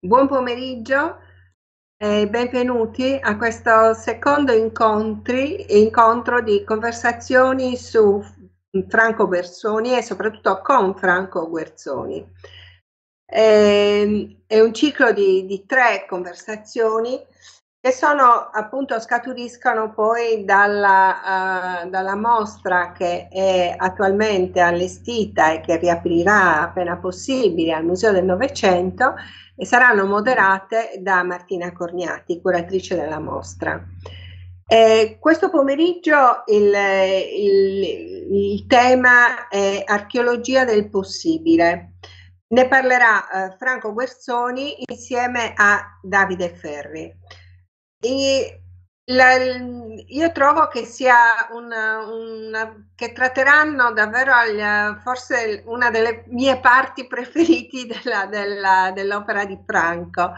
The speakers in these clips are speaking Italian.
Buon pomeriggio e benvenuti a questo secondo incontro di conversazioni su Franco Bersoni e soprattutto con Franco Guerzoni. Ehm, è un ciclo di, di tre conversazioni che sono appunto scaturiscono poi dalla, uh, dalla, mostra che è attualmente allestita e che riaprirà appena possibile al Museo del Novecento e saranno moderate da Martina Corniati, curatrice della mostra. Eh, questo pomeriggio il, il, il, tema è archeologia del possibile. Ne parlerà eh, Franco Guerzoni insieme a Davide Ferri. E la, io trovo che sia una, una che tratteranno davvero al, forse una delle mie parti preferite della, della, dell'opera di Franco,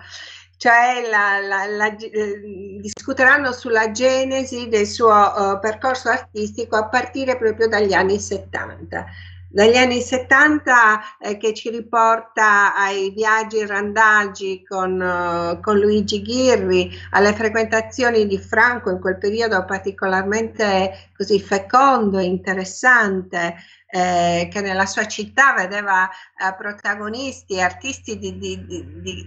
cioè la, la, eh, discuteranno sulla genesi del suo eh, percorso artistico a partire proprio dagli anni 70 dagli anni 70 eh, che ci riporta ai viaggi randaggi con, uh, con, Luigi Ghirri, alle frequentazioni di Franco in quel periodo particolarmente così fecondo e interessante. Eh, che nella sua città vedeva eh, protagonisti e artisti di, di,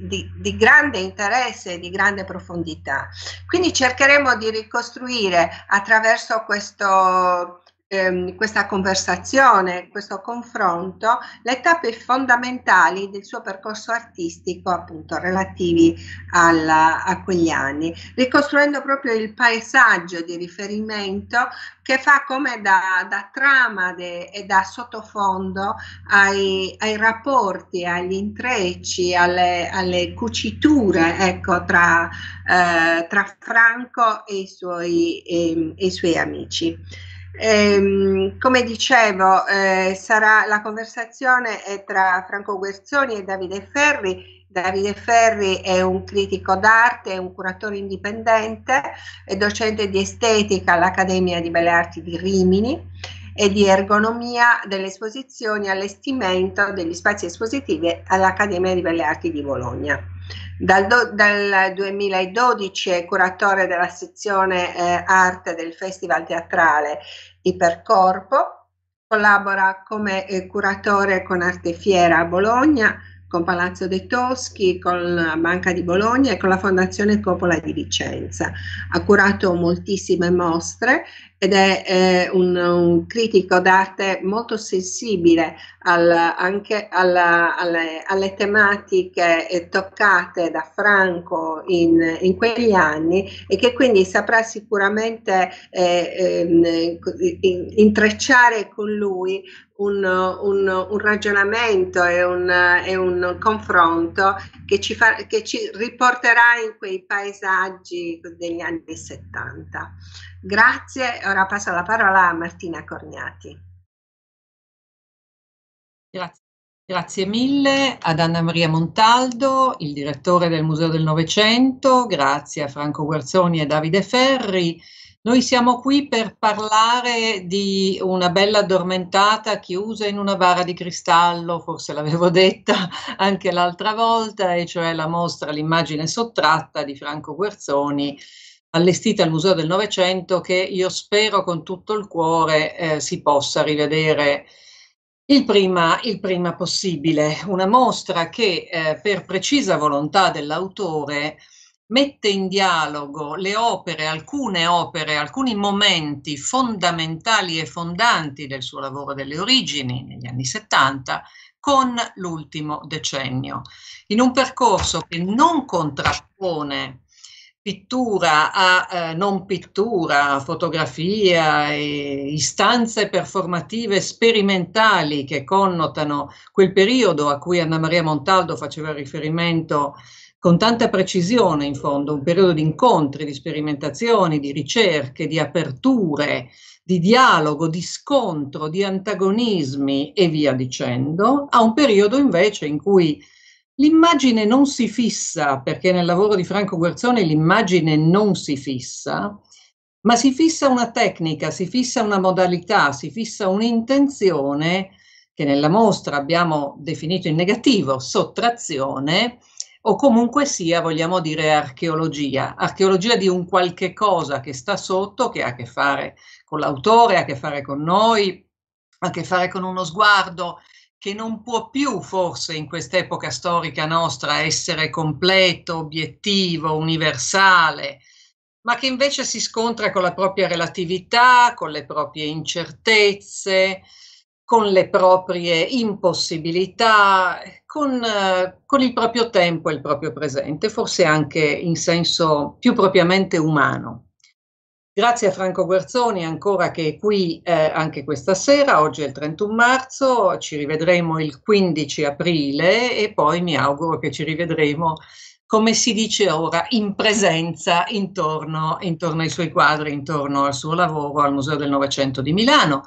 di, di, grande interesse e di grande profondità. Quindi cercheremo di ricostruire attraverso questo ehm, questa conversazione, questo confronto, le tappe fondamentali del suo percorso artistico, appunto relativi alla, a quegli anni, ricostruendo proprio il paesaggio di riferimento che fa come da, da trama de, e da sottofondo ai, ai, rapporti, agli intrecci, alle, alle cuciture ecco, tra, eh, tra Franco e i suoi, e, ehm, e i suoi amici. Ehm, come dicevo, eh, sarà, la conversazione è tra Franco Guerzoni e Davide Ferri. Davide Ferri è un critico d'arte, è un curatore indipendente, è docente di estetica all'Accademia di Belle Arti di Rimini e di ergonomia delle esposizioni allestimento degli spazi espositivi all'Accademia di Belle Arti di Bologna. Dal, do, dal, 2012 è curatore della sezione eh, arte del Festival Teatrale Ipercorpo, collabora come eh, curatore con Arte Fiera a Bologna, con Palazzo De Toschi, con la Banca di Bologna e con la Fondazione Coppola di Vicenza. Ha curato moltissime mostre ed è eh, un, un, critico d'arte molto sensibile al, anche alla, alle, alle, tematiche eh, toccate da Franco in, in, quegli anni e che quindi saprà sicuramente eh, ehm, intrecciare con lui un, un, un, ragionamento e un, e un confronto che ci, fa, che ci, riporterà in quei paesaggi degli anni 70. Grazie, ora passo la parola a Martina Corniati. Grazie. Grazie mille ad Anna Maria Montaldo, il direttore del Museo del Novecento, grazie a Franco Guerzoni e Davide Ferri. Noi siamo qui per parlare di una bella addormentata chiusa in una bara di cristallo, forse l'avevo detta anche l'altra volta, e cioè la mostra L'immagine sottratta di Franco Guerzoni allestita al Museo del Novecento che io spero con tutto il cuore eh, si possa rivedere il prima, il prima, possibile. Una mostra che eh, per precisa volontà dell'autore mette in dialogo le opere, alcune opere, alcuni momenti fondamentali e fondanti del suo lavoro delle origini negli anni 70 con l'ultimo decennio, in un percorso che non contrappone pittura a eh, non pittura, fotografia, e eh, istanze performative sperimentali che connotano quel periodo a cui Anna Maria Montaldo faceva riferimento con tanta precisione, in fondo, un periodo di incontri, di sperimentazioni, di ricerche, di aperture, di dialogo, di scontro, di antagonismi e via dicendo, a un periodo invece in cui L'immagine non si fissa, perché nel lavoro di Franco Guerzoni l'immagine non si fissa, ma si fissa una tecnica, si fissa una modalità, si fissa un'intenzione che nella mostra abbiamo definito in negativo sottrazione o comunque sia, vogliamo dire, archeologia, archeologia di un qualche cosa che sta sotto, che ha a che fare con l'autore, ha a che fare con noi, ha a che fare con uno sguardo, che non può più forse in quest'epoca storica nostra essere completo, obiettivo, universale, ma che invece si scontra con la propria relatività, con le proprie incertezze, con le proprie impossibilità, con, eh, con, il proprio tempo e il proprio presente, forse anche in senso più propriamente umano. Grazie a Franco Guerzoni ancora che è qui eh, anche questa sera, oggi è il 31 marzo, ci rivedremo il 15 aprile e poi mi auguro che ci rivedremo, come si dice ora, in presenza intorno, intorno ai suoi quadri, intorno al suo lavoro al Museo del Novecento di Milano.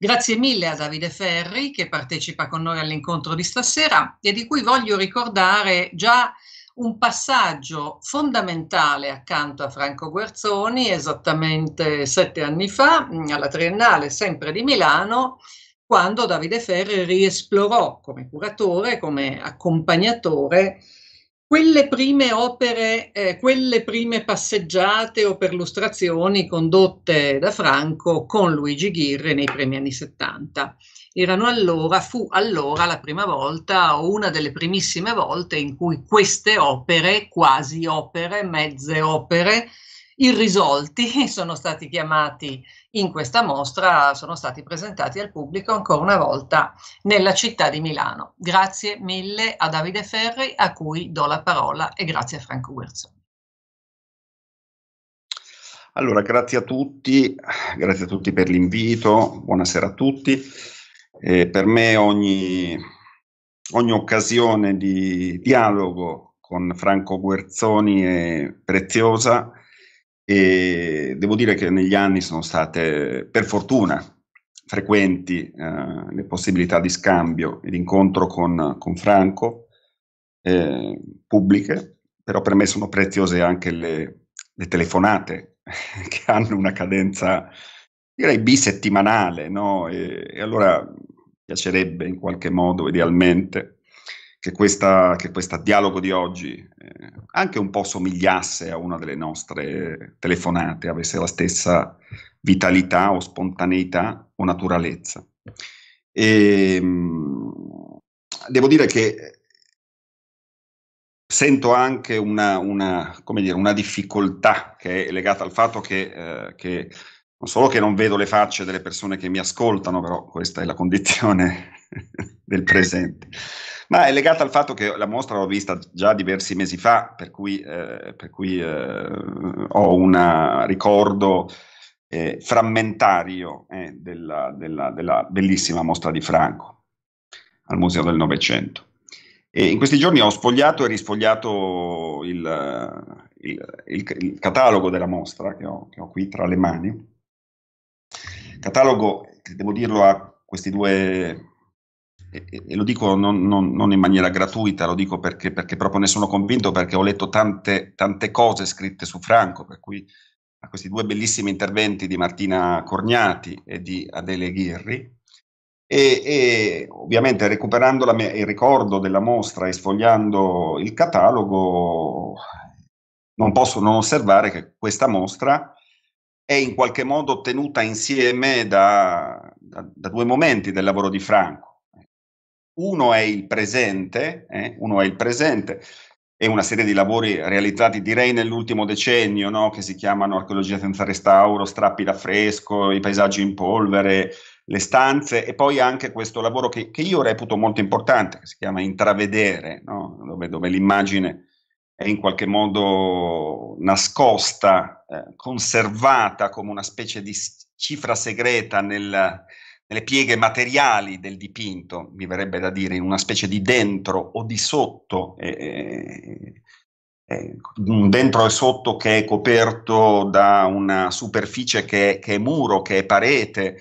Grazie mille a Davide Ferri che partecipa con noi all'incontro di stasera e di cui voglio ricordare già un passaggio fondamentale accanto a Franco Guerzoni, esattamente sette anni fa, mm, alla Triennale, sempre di Milano, quando Davide Ferri riesplorò come curatore, come accompagnatore, quelle prime opere, eh, quelle prime passeggiate o perlustrazioni condotte da Franco con Luigi Ghirri nei primi anni 70 erano allora, fu allora la prima volta o una delle primissime volte in cui queste opere, quasi opere, mezze opere, irrisolti, sono stati chiamati in questa mostra, sono stati presentati al pubblico ancora una volta nella città di Milano. Grazie mille a Davide Ferri, a cui do la parola, e grazie a Franco Guerzoni. Allora, grazie a tutti, grazie a tutti per l'invito, buonasera a tutti. Eh, per me ogni, ogni occasione di dialogo con Franco Guerzoni è preziosa e devo dire che negli anni sono state, per fortuna, frequenti eh, le possibilità di scambio e di incontro con, con Franco, eh, pubbliche, però per me sono preziose anche le, le telefonate che hanno una cadenza direi bisettimanale, no? E, e allora piacerebbe in qualche modo, idealmente, che, questa, che questo dialogo di oggi eh, anche un po' somigliasse a una delle nostre telefonate, avesse la stessa vitalità o spontaneità o naturalezza. E, ehm, mh, devo dire che sento anche una, una, dire, una, difficoltà che è legata al fatto che, eh, che non solo che non vedo le facce delle persone che mi ascoltano, però questa è la condizione del presente. Ma è legata al fatto che la mostra l'ho vista già diversi mesi fa, per cui, eh, per cui eh, ho un ricordo eh, frammentario eh, della, della, della bellissima mostra di Franco al Museo del Novecento. E in questi giorni ho sfogliato e risfogliato il, il, il, il catalogo della mostra che ho, che ho qui tra le mani catalogo, devo dirlo a questi due, e, e lo dico non, non, non, in maniera gratuita, lo dico perché, perché, proprio ne sono convinto, perché ho letto tante, tante cose scritte su Franco, per cui a questi due bellissimi interventi di Martina Corgnati e di Adele Ghirri, e, e, ovviamente recuperando la, il ricordo della mostra e sfogliando il catalogo non posso non osservare che questa mostra è in qualche modo tenuta insieme da, da, da due momenti del lavoro di Franco. Uno è il presente, eh, uno è il presente, è una serie di lavori realizzati direi nell'ultimo decennio, no? che si chiamano Archeologia senza restauro, Strappi da fresco, I paesaggi in polvere, le stanze e poi anche questo lavoro che, che io reputo molto importante, che si chiama Intravedere, no? dove, dove l'immagine è in qualche modo nascosta, eh, conservata come una specie di cifra segreta nel, nelle pieghe materiali del dipinto, mi verrebbe da dire, in una specie di dentro o di sotto, eh, eh, eh un dentro e sotto che è coperto da una superficie che, che è muro, che è parete,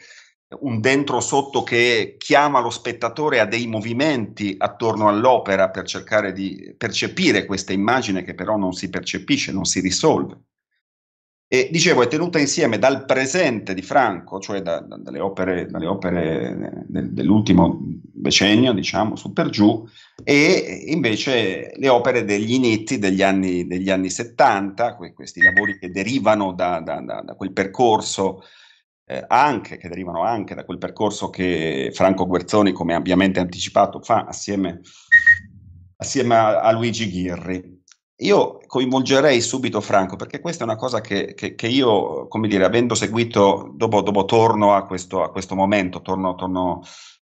un dentro sotto che chiama lo spettatore a dei movimenti attorno all'opera per cercare di percepire questa immagine che però non si percepisce, non si risolve. E dicevo, è tenuta insieme dal presente di Franco, cioè da, da, dalle opere, dalle opere de, dell'ultimo decennio, diciamo, su per giù, e invece le opere degli inetti degli anni, degli anni 70, que, questi lavori che derivano da, da quel percorso eh, anche, che derivano anche da quel percorso che Franco Guerzoni, come ampiamente anticipato, fa assieme, assieme a, a, Luigi Ghirri. Io coinvolgerei subito Franco perché questa è una cosa che, che, che io, come dire, avendo seguito, dopo, dopo torno a questo, a questo, momento, torno, torno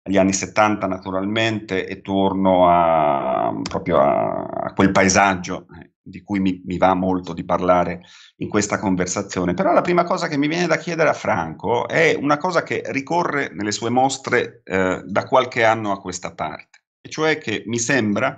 agli anni 70 naturalmente e torno a, proprio a, a quel paesaggio eh, di cui mi, mi, va molto di parlare in questa conversazione, però la prima cosa che mi viene da chiedere a Franco è una cosa che ricorre nelle sue mostre eh, da qualche anno a questa parte, e cioè che mi sembra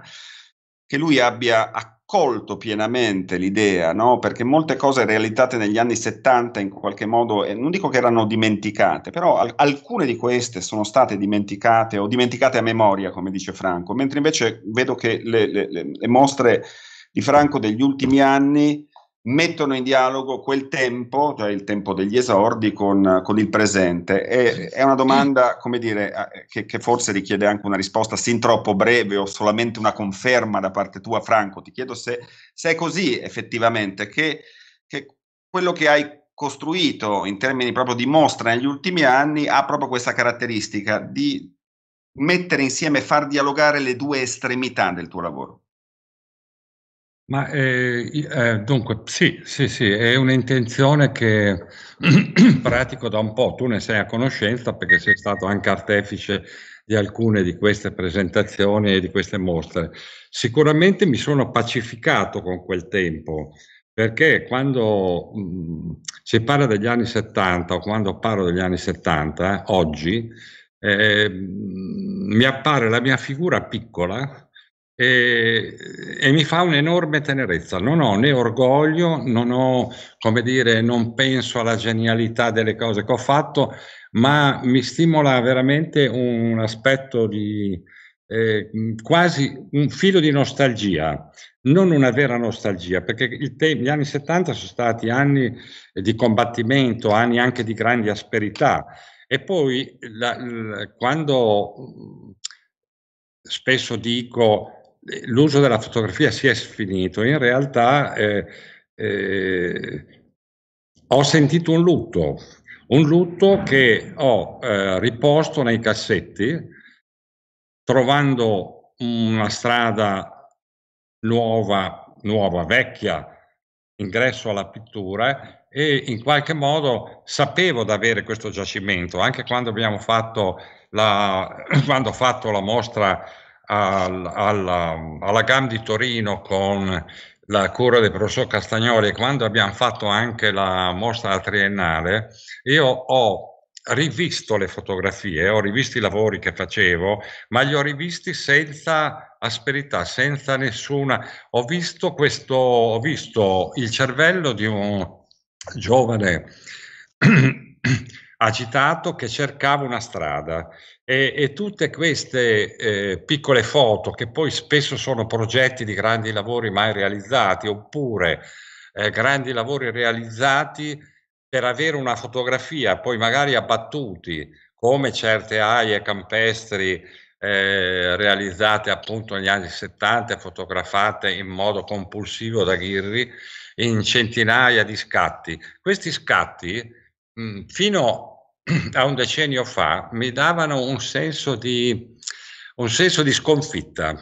che lui abbia accolto pienamente l'idea, no? perché molte cose realizzate negli anni 70 in qualche modo, eh, non dico che erano dimenticate, però al- alcune di queste sono state dimenticate o dimenticate a memoria, come dice Franco, mentre invece vedo che le, le, le mostre di Franco degli ultimi anni mettono in dialogo quel tempo, cioè il tempo degli esordi, con, con il presente. E, è una domanda, come dire, che, che, forse richiede anche una risposta sin troppo breve o solamente una conferma da parte tua, Franco. Ti chiedo se, se è così effettivamente, che, che quello che hai costruito in termini proprio di mostra negli ultimi anni ha proprio questa caratteristica di mettere insieme, far dialogare le due estremità del tuo lavoro. Ma eh, eh, dunque, sì, sì, sì, è un'intenzione che pratico da un po', tu ne sei a conoscenza perché sei stato anche artefice di alcune di queste presentazioni e di queste mostre. Sicuramente mi sono pacificato con quel tempo, perché quando mh, mm, si parla degli anni 70 o quando parlo degli anni 70, oggi, eh, mm, mi appare la mia figura piccola e, e, mi fa un'enorme tenerezza. Non ho né orgoglio, non ho, come dire, non penso alla genialità delle cose che ho fatto, ma mi stimola veramente un aspetto di eh, quasi un filo di nostalgia, non una vera nostalgia, perché te- gli anni 70 sono stati anni di combattimento, anni anche di grandi asperità. E poi la, la, quando mm, spesso dico l'uso della fotografia si è sfinito, in realtà eh, eh, ho sentito un lutto, un lutto che ho eh, riposto nei cassetti, trovando una strada nuova, nuova, vecchia, ingresso alla pittura e in qualche modo sapevo di avere questo giacimento, anche quando abbiamo fatto la, quando ho fatto la mostra alla, alla, alla GAM di Torino con la cura del professor Castagnoli quando abbiamo fatto anche la mostra triennale, io ho rivisto le fotografie, ho rivisto i lavori che facevo, ma li ho rivisti senza asperità, senza nessuna... Ho visto, questo, ho visto il cervello di un giovane agitato che cercava una strada e, e tutte queste eh, piccole foto che poi spesso sono progetti di grandi lavori mai realizzati oppure eh, grandi lavori realizzati per avere una fotografia poi magari abbattuti come certe aie campestri eh, realizzate appunto negli anni 70 fotografate in modo compulsivo da Ghirri in centinaia di scatti. Questi scatti mh, fino a un decennio fa mi davano un senso di, un senso di sconfitta.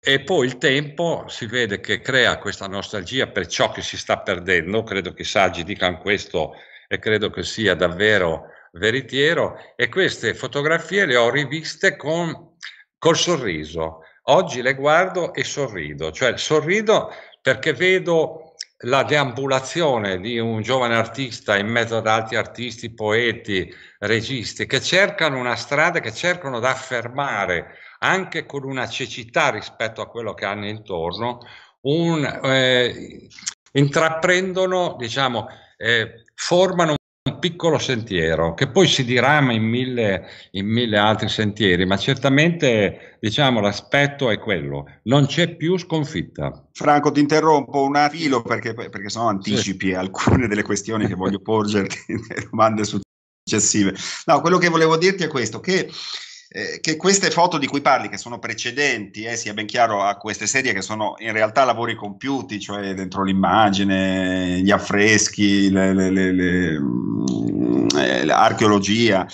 E poi il tempo si vede che crea questa nostalgia per ciò che si sta perdendo, credo che i saggi dicano questo e credo che sia davvero veritiero, e queste fotografie le ho riviste con, col sorriso. Oggi le guardo e sorrido, cioè sorrido perché vedo la deambulazione di un giovane artista in mezzo ad altri artisti, poeti, registi, che cercano una strada, che cercano di affermare, anche con una cecità rispetto a quello che hanno intorno, un, eh, intraprendono, diciamo, eh, formano un piccolo sentiero che poi si dirama in mille, in mille altri sentieri, ma certamente diciamo, l'aspetto è quello, non c'è più sconfitta. Franco, ti interrompo un filo perché, perché sennò anticipi sì. alcune delle questioni che voglio porgerti nelle domande successive. No, quello che volevo dirti è questo, che eh, che queste foto di cui parli, che sono precedenti, eh, sia ben chiaro, a queste serie che sono in realtà lavori compiuti, cioè dentro l'immagine, gli affreschi, mm, eh, l'archeologia.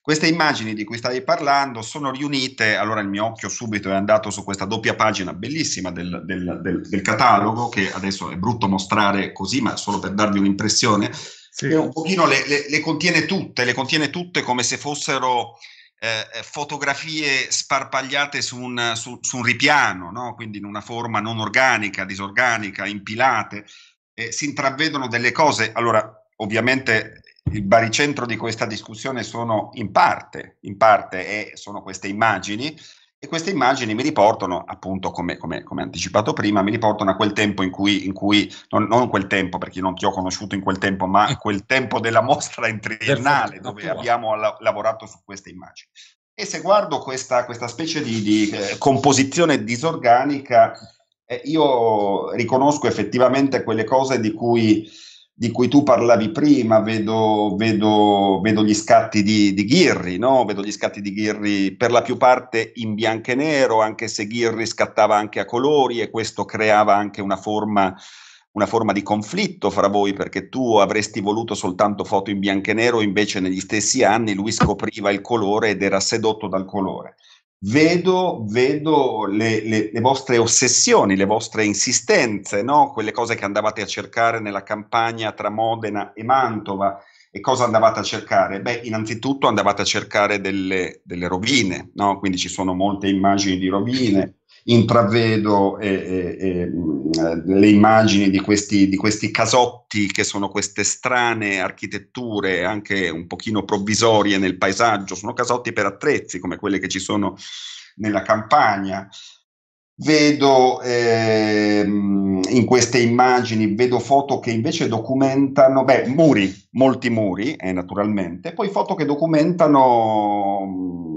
Queste immagini di cui stavi parlando sono riunite, allora il mio occhio subito è andato su questa doppia pagina bellissima del, del, del, del catalogo, che adesso è brutto mostrare così, ma solo per darvi un'impressione, sì. che un pochino le, le, le, contiene tutte, le contiene tutte come se fossero eh, eh, fotografie sparpagliate su un, su, su un ripiano, no? quindi in una forma non organica, disorganica, impilate, eh, si intravedono delle cose. Allora, ovviamente il baricentro di questa discussione sono in parte, in parte sono queste immagini, e queste immagini mi riportano, appunto, come, come, come anticipato prima, mi riportano a quel tempo in cui, in cui non, non, quel tempo, perché non ti ho conosciuto in quel tempo, ma eh. quel tempo della mostra in triennale dove abbiamo la- lavorato su queste immagini. E se guardo questa, questa specie di, di eh, composizione disorganica, eh, io riconosco effettivamente quelle cose di cui di cui tu parlavi prima, vedo, vedo, vedo gli scatti di, di Ghirri, no? vedo gli scatti di Ghirri per la più parte in bianco e nero, anche se Ghirri scattava anche a colori e questo creava anche una forma, una forma di conflitto fra voi perché tu avresti voluto soltanto foto in bianco e nero, invece negli stessi anni lui scopriva il colore ed era sedotto dal colore vedo, vedo le, le, le, vostre ossessioni, le vostre insistenze, no? quelle cose che andavate a cercare nella campagna tra Modena e Mantova. E cosa andavate a cercare? Beh, innanzitutto andavate a cercare delle, delle rovine, no? quindi ci sono molte immagini di rovine, intravedo eh, eh, le immagini di questi, di questi, casotti che sono queste strane architetture anche un pochino provvisorie nel paesaggio, sono casotti per attrezzi come quelle che ci sono nella campagna. Vedo eh, in queste immagini, vedo foto che invece documentano, beh, muri, molti muri, eh, naturalmente, poi foto che documentano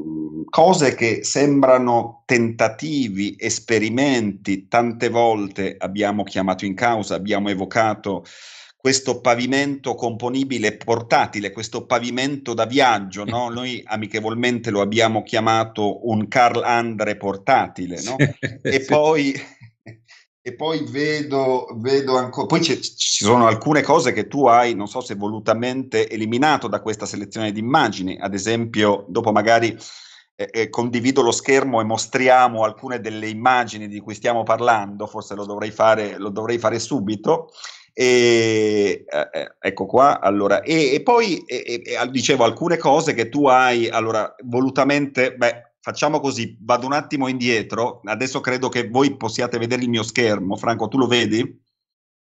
cose che sembrano tentativi, esperimenti, tante volte abbiamo chiamato in causa, abbiamo evocato questo pavimento componibile portatile, questo pavimento da viaggio, no? noi amichevolmente lo abbiamo chiamato un Carl Andre portatile, no? e, poi, e poi vedo, vedo ancora, poi ci sono alcune cose che tu hai, non so se volutamente eliminato da questa selezione di immagini, ad esempio dopo magari eh, condivido lo schermo e mostriamo alcune delle immagini di cui stiamo parlando, forse lo dovrei fare, lo dovrei fare subito. E, eh, eh ecco qua, allora, e, e poi e, dicevo alcune cose che tu hai, allora, volutamente, beh, facciamo così, vado un attimo indietro, adesso credo che voi possiate vedere il mio schermo, Franco, tu lo vedi?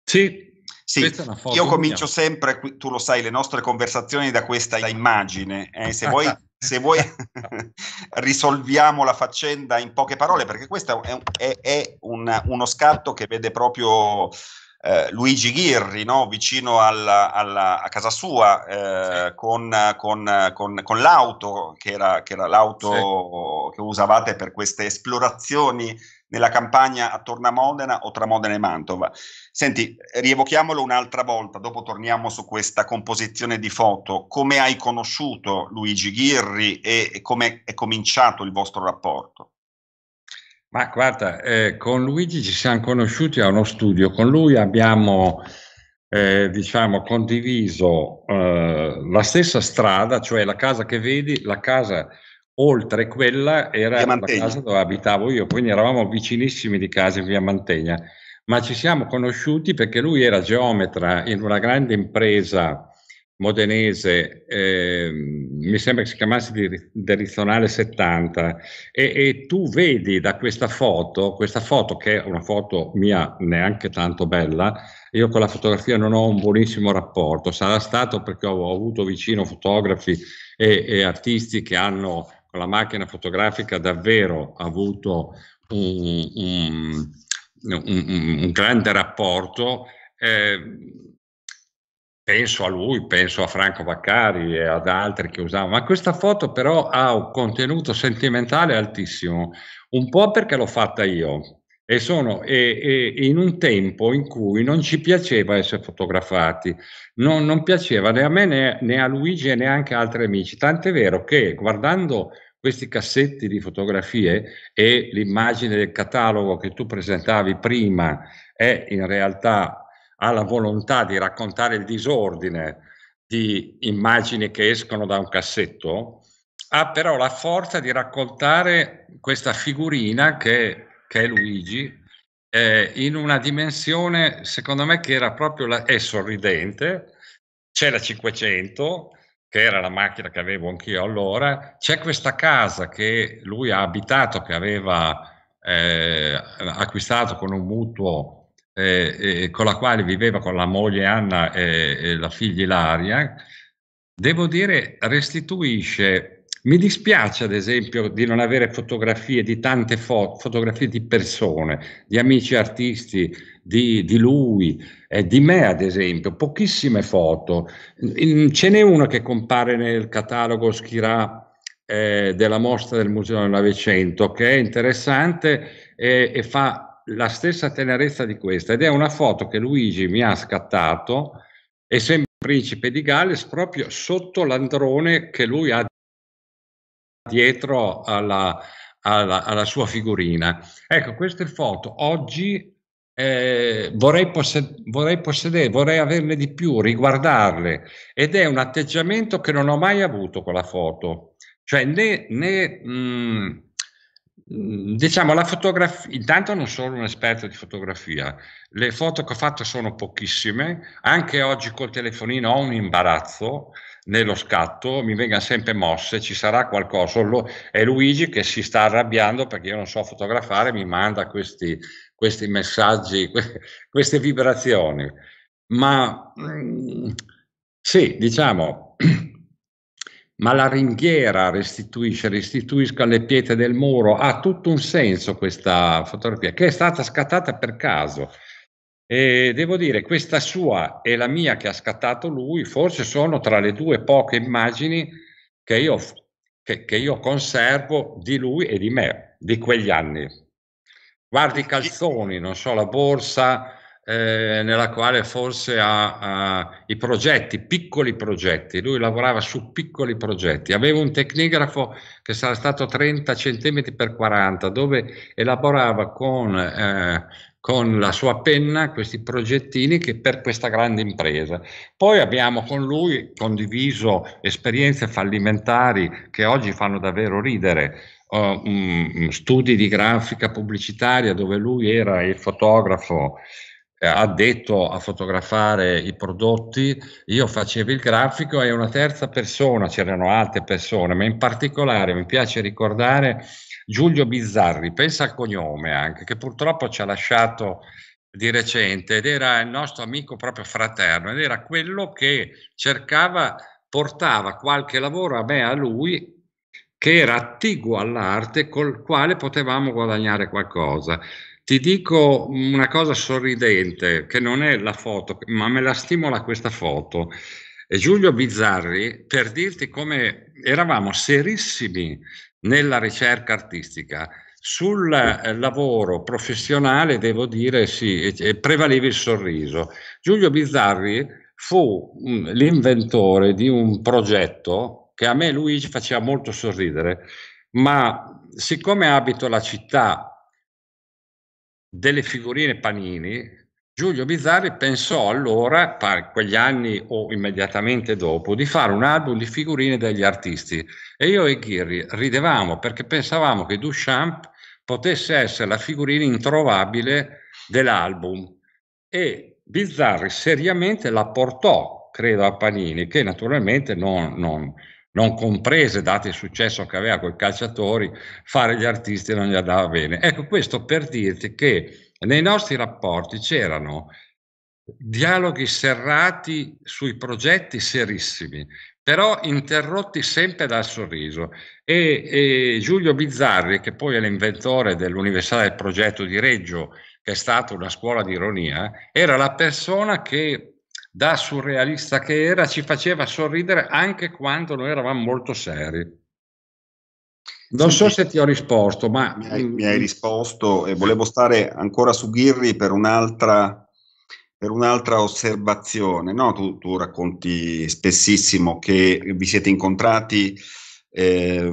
Sì, sì, io comincio sempre, tu lo sai, le nostre conversazioni da questa immagine. Eh, se vuoi se vuoi risolviamo la faccenda in poche parole, perché questo è, è, è un, uno scatto che vede proprio eh, Luigi Ghirri no? vicino alla, alla, a casa sua eh, sì. con, con, con, con, l'auto, che era, che era l'auto sì. che usavate per queste esplorazioni nella campagna attorno a Modena o tra Modena e Mantova. Senti, rievochiamolo un'altra volta, dopo torniamo su questa composizione di foto. Come hai conosciuto Luigi Ghirri e, e come è cominciato il vostro rapporto? Ma guarda, eh, con Luigi ci siamo conosciuti a uno studio, con lui abbiamo eh, diciamo, condiviso eh, la stessa strada, cioè la casa che vedi, la casa oltre quella era la casa dove abitavo io, quindi eravamo vicinissimi di casa in via Mantegna, ma ci siamo conosciuti perché lui era geometra in una grande impresa modenese, eh, mi sembra che si chiamasse Derizionale 70, e, e, tu vedi da questa foto, questa foto che è una foto mia neanche tanto bella, io con la fotografia non ho un buonissimo rapporto, sarà stato perché ho, ho avuto vicino fotografi e, e artisti che hanno con ecco, la macchina fotografica davvero ha avuto un, un, un, un grande rapporto. Eh, penso a lui, penso a Franco Vaccari e ad altri che usavano, ma questa foto però ha un contenuto sentimentale altissimo, un po' perché l'ho fatta io, e sono e, e in un tempo in cui non ci piaceva essere fotografati, non, non piaceva né a me né, né, a Luigi e neanche a altri amici. Tant'è vero che guardando questi cassetti di fotografie e l'immagine del catalogo che tu presentavi prima è in realtà ha la volontà di raccontare il disordine di immagini che escono da un cassetto, ha però la forza di raccontare questa figurina che che è Luigi, eh, in una dimensione, secondo me, che era proprio la, è sorridente. C'è la 500, che era la macchina che avevo anch'io allora. C'è questa casa che lui ha abitato, che aveva eh, acquistato con un mutuo, eh, con la quale viveva con la moglie Anna e, e la figlia Ilaria. Devo dire, restituisce mi dispiace, ad esempio, di non avere fotografie di tante fo- fotografie di persone, di amici artisti, di, di lui, eh, di me, ad esempio, pochissime foto. In, ce n'è una che compare nel catalogo Schirà eh, della mostra del Museo del Novecento, che è interessante e, e fa la stessa tenerezza di questa, ed è una foto che Luigi mi ha scattato e sembra principe di Galles proprio sotto l'androne che lui ha dietro alla, alla, alla, sua figurina. Ecco, queste foto oggi eh, vorrei, possed- vorrei possedere, vorrei averle di più, riguardarle ed è un atteggiamento che non ho mai avuto con la foto, cioè né, né mh, mm, Mm, diciamo la fotografia, intanto non sono un esperto di fotografia, le foto che ho fatto sono pochissime, anche oggi col telefonino ho un imbarazzo nello scatto, mi vengono sempre mosse, ci sarà qualcosa, è Luigi che si sta arrabbiando perché io non so fotografare, mi manda questi, questi messaggi, queste vibrazioni, ma mm, sì, diciamo ma la ringhiera restituisce, restituisca le pietre del muro, ha tutto un senso questa fotografia che è stata scattata per caso. E devo dire, questa sua e la mia che ha scattato lui, forse sono tra le due poche immagini che io, che, che io conservo di lui e di me, di quegli anni. Guardi i calzoni, non so, la borsa, eh, nella quale forse ha, ha, i progetti, piccoli progetti, lui lavorava su piccoli progetti, aveva un tecnigrafo che sarà stato 30 cm per 40 dove elaborava con, eh, con la sua penna questi progettini che per questa grande impresa. Poi abbiamo con lui condiviso esperienze fallimentari che oggi fanno davvero ridere. Uh, um, studi di grafica pubblicitaria dove lui era il fotografo eh, addetto a fotografare i prodotti, io facevo il grafico e una terza persona, c'erano altre persone, ma in particolare mi piace ricordare Giulio Bizzarri, pensa al cognome anche, che purtroppo ci ha lasciato di recente ed era il nostro amico proprio fraterno ed era quello che cercava, portava qualche lavoro a me, a lui che era attiguo all'arte col quale potevamo guadagnare qualcosa. Ti dico una cosa sorridente, che non è la foto, ma me la stimola questa foto. E Giulio Bizzarri, per dirti come eravamo serissimi nella ricerca artistica, sul eh, lavoro professionale, devo dire, sì, prevaleva il sorriso. Giulio Bizzarri fu mm, l'inventore di un progetto che a me lui faceva molto sorridere, ma siccome abito la città delle figurine panini, Giulio Bizzarri pensò allora, per quegli anni o immediatamente dopo, di fare un album di figurine degli artisti e io e Ghirri ridevamo perché pensavamo che Duchamp potesse essere la figurina introvabile dell'album e Bizzarri seriamente la portò, credo, a Panini, che naturalmente non, non, non comprese, dato il successo che aveva con i calciatori, fare gli artisti non gli andava bene. Ecco, questo per dirti che nei nostri rapporti c'erano dialoghi serrati sui progetti serissimi, però interrotti sempre dal sorriso. E, e Giulio Bizzarri, che poi è l'inventore dell'Università del Progetto di Reggio, che è stata una scuola di ironia, era la persona che da surrealista che era, ci faceva sorridere anche quando noi eravamo molto seri. Non so se ti ho risposto, ma... Mi hai, mi hai mm, risposto e volevo stare ancora su Ghirri per un'altra, per un'altra osservazione. No, tu, tu, racconti spessissimo che vi siete incontrati eh,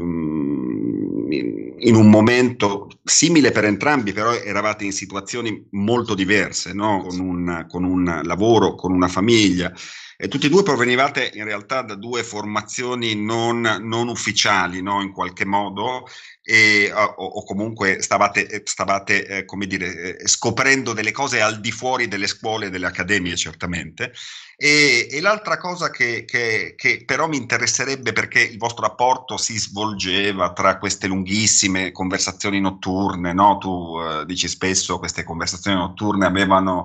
in un momento simile per entrambi, però eravate in situazioni molto diverse, no? con, un, con un lavoro, con una famiglia. E tutti e due provenivate in realtà da due formazioni non, non ufficiali, no? in qualche modo, e, o, o, comunque stavate, eh, stavate eh, come dire, eh, scoprendo delle cose al di fuori delle scuole e delle accademie, certamente. E, e l'altra cosa che, che, che, però mi interesserebbe perché il vostro rapporto si svolgeva tra queste lunghissime conversazioni notturne, no? tu eh, dici spesso queste conversazioni notturne avevano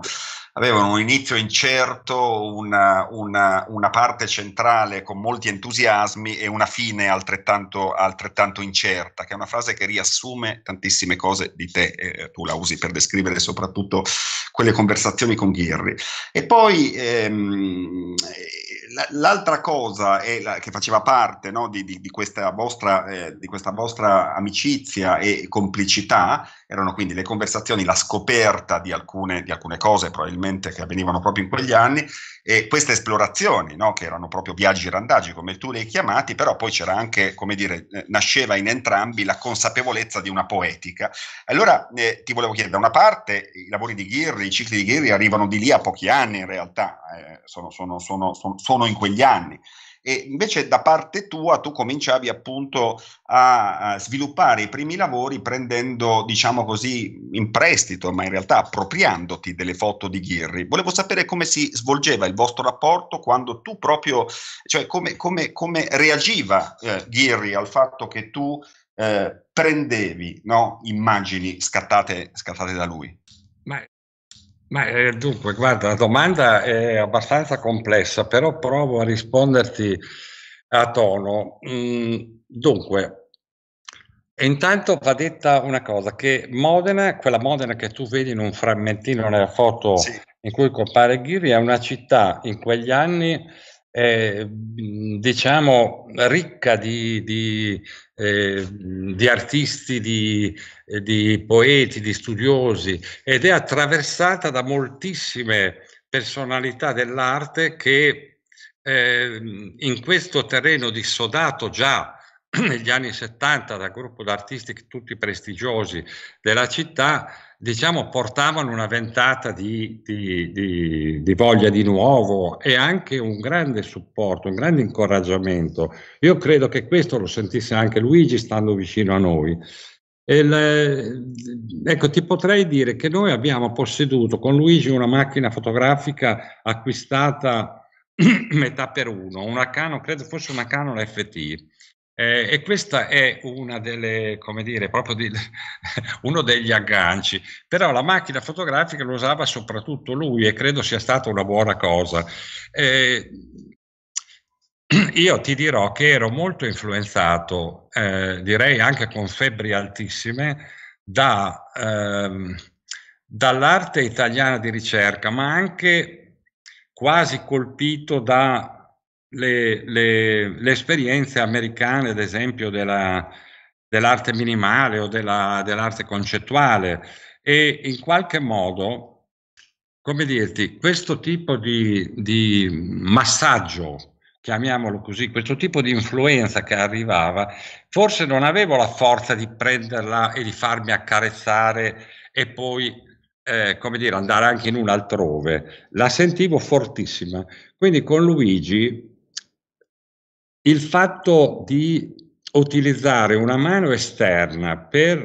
avevano un inizio incerto, una, una, una, parte centrale con molti entusiasmi e una fine altrettanto, altrettanto, incerta, che è una frase che riassume tantissime cose di te, eh, tu la usi per descrivere soprattutto quelle conversazioni con Ghirri. E poi ehm, l'altra cosa la, che faceva parte no, di, di, di, questa vostra, eh, di questa vostra amicizia e complicità erano quindi le conversazioni, la scoperta di alcune, di alcune cose probabilmente che avvenivano proprio in quegli anni e queste esplorazioni, no, che erano proprio viaggi randaggi, come tu li hai chiamati, però poi c'era anche, come dire, eh, nasceva in entrambi la consapevolezza di una poetica. Allora eh, ti volevo chiedere, da una parte i lavori di Ghirri, i cicli di Ghirri arrivano di lì a pochi anni in realtà, eh, sono, sono, sono, sono in quegli anni. E invece da parte tua tu cominciavi appunto a sviluppare i primi lavori prendendo, diciamo così, in prestito, ma in realtà appropriandoti delle foto di Ghirri. Volevo sapere come si svolgeva il vostro rapporto quando tu proprio, cioè come, come, come reagiva eh, Ghirri al fatto che tu eh, prendevi no, immagini scattate, scattate da lui. Ma ma eh, dunque, guarda, la domanda è abbastanza complessa, però provo a risponderti a tono. Mm, dunque, intanto va detta una cosa, che Modena, quella Modena che tu vedi in un frammentino nella foto sì. in cui compare Ghiri, è una città in quegli anni, eh, diciamo, ricca di, di Ehm, di artisti, di, eh, di, poeti, di studiosi ed è attraversata da moltissime personalità dell'arte che eh, in questo terreno dissodato già negli anni 70 dal gruppo d'artisti tutti prestigiosi della città diciamo, portavano una ventata di, di, di, di, voglia di nuovo e anche un grande supporto, un grande incoraggiamento. Io credo che questo lo sentisse anche Luigi stando vicino a noi. Il, ecco, ti potrei dire che noi abbiamo posseduto con Luigi una macchina fotografica acquistata metà per uno, una Canon, credo fosse una Canon FT, eh, e questa è una delle, come dire, proprio di, uno degli agganci. Però la macchina fotografica lo usava soprattutto lui e credo sia stata una buona cosa. Eh, io ti dirò che ero molto influenzato, eh, direi anche con febbri altissime, da, ehm, dall'arte italiana di ricerca, ma anche quasi colpito da le, le, le esperienze americane, ad esempio, della, dell'arte minimale o della, dell'arte concettuale e in qualche modo, come dirti, questo tipo di, di massaggio, chiamiamolo così, questo tipo di influenza che arrivava, forse non avevo la forza di prenderla e di farmi accarezzare e poi eh, come dire, andare anche in un altrove, la sentivo fortissima. Quindi con Luigi il fatto di utilizzare una mano esterna per,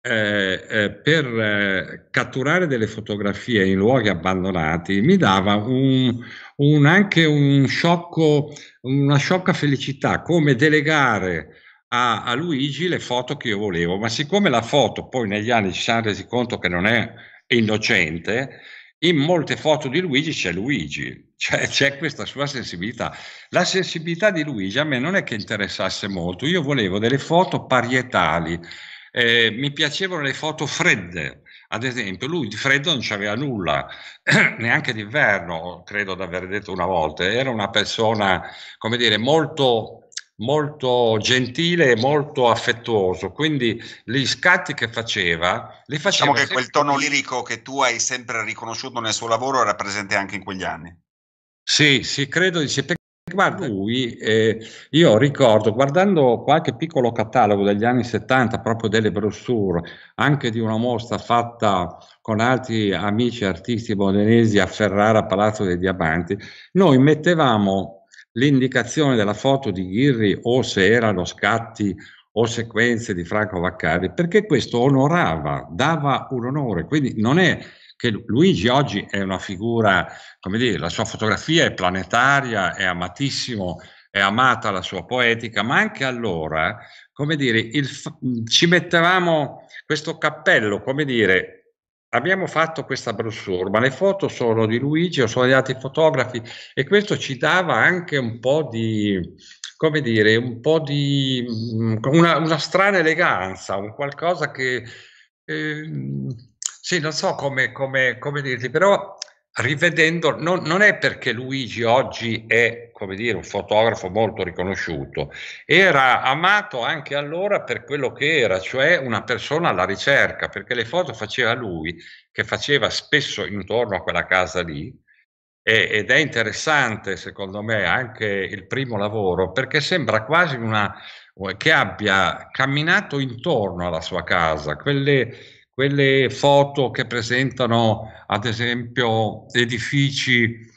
eh, eh, per eh, catturare delle fotografie in luoghi abbandonati mi dava un, un, anche un sciocco, una sciocca felicità, come delegare a, a, Luigi le foto che io volevo, ma siccome la foto poi negli anni ci siamo resi conto che non è innocente, in molte foto di Luigi c'è Luigi, cioè, c'è questa sua sensibilità. La sensibilità di Luigi a me non è che interessasse molto, io volevo delle foto parietali, eh, mi piacevano le foto fredde, ad esempio lui di freddo non c'aveva nulla, neanche d'inverno, credo di aver detto una volta, era una persona, come dire, molto molto gentile e molto affettuoso, quindi gli scatti che faceva li faceva... Diciamo che quel tono lirico che tu hai sempre riconosciuto nel suo lavoro era presente anche in quegli anni. Sì, sì, credo di sì. Guarda, lui, eh, io ricordo guardando qualche piccolo catalogo degli anni 70, proprio delle brochure, anche di una mostra fatta con altri amici artisti modenesi a Ferrara, Palazzo dei Diamanti, noi mettevamo l'indicazione della foto di Ghirri o se erano scatti o sequenze di Franco Vaccari, perché questo onorava, dava un onore, quindi non è che Luigi oggi è una figura, come dire, la sua fotografia è planetaria, è amatissimo, è amata la sua poetica, ma anche allora, come dire, il, ci mettevamo questo cappello, come dire, abbiamo fatto questa brochure, ma le foto sono di Luigi o sono di altri fotografi e questo ci dava anche un po' di, come dire, un po' di, mm, una, una strana eleganza, un qualcosa che... Eh, sì, non so come, come, come dirti, però rivedendo, non, non, è perché Luigi oggi è, come dire, un fotografo molto riconosciuto, era amato anche allora per quello che era, cioè una persona alla ricerca, perché le foto faceva lui, che faceva spesso intorno a quella casa lì, e, ed è interessante secondo me anche il primo lavoro, perché sembra quasi una, che abbia camminato intorno alla sua casa, quelle quelle foto che presentano ad esempio edifici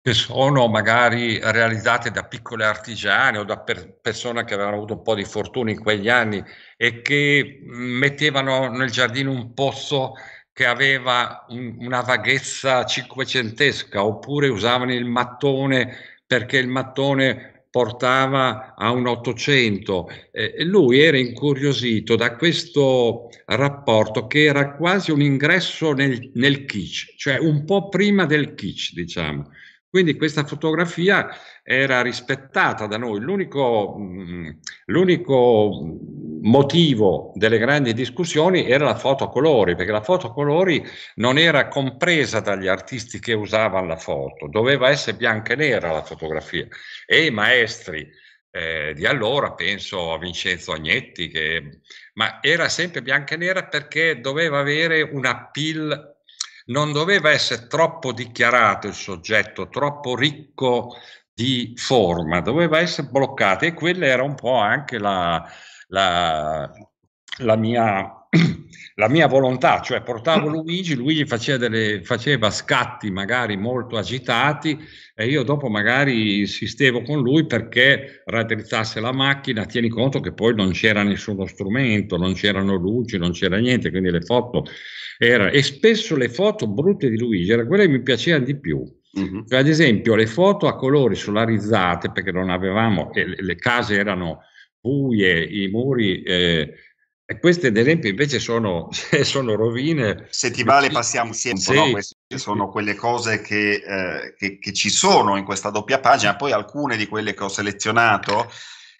che sono magari realizzate da piccole artigiane o da per persone che avevano avuto un po' di fortuna in quegli anni e che mettevano nel giardino un pozzo che aveva un, una vaghezza cinquecentesca oppure usavano il mattone perché il mattone portava a un 800. Eh, lui era incuriosito da questo rapporto che era quasi un ingresso nel, nel kitsch, cioè un po' prima del kitsch, diciamo. Quindi questa fotografia era rispettata da noi. L'unico, mm, l'unico, motivo delle grandi discussioni era la foto a colori, perché la foto a colori non era compresa dagli artisti che usavano la foto, doveva essere bianca e nera la fotografia. E i maestri eh, di allora, penso a Vincenzo Agnetti, che, ma era sempre bianca e nera perché doveva avere una pill non doveva essere troppo dichiarato il soggetto, troppo ricco di forma, doveva essere bloccato e quella era un po' anche la, la, la mia la mia volontà, cioè portavo mm. Luigi, Luigi faceva, delle, faceva, scatti magari molto agitati e io dopo magari insistevo con lui perché raddrizzasse la macchina, tieni conto che poi non c'era nessuno strumento, non c'erano luci, non c'era niente, quindi le foto erano... E spesso le foto brutte di Luigi erano quelle che mi piacevano di più. Mm-hmm. Cioè, ad esempio le foto a colori solarizzate, perché non avevamo, le, le case erano buie, i muri... Eh, e queste, ad esempio, invece sono, cioè, sono rovine. Se ti vale, passiamo sempre. Sì. No? Queste sono quelle cose che, eh, che, che, ci sono in questa doppia pagina. Poi alcune di quelle che ho selezionato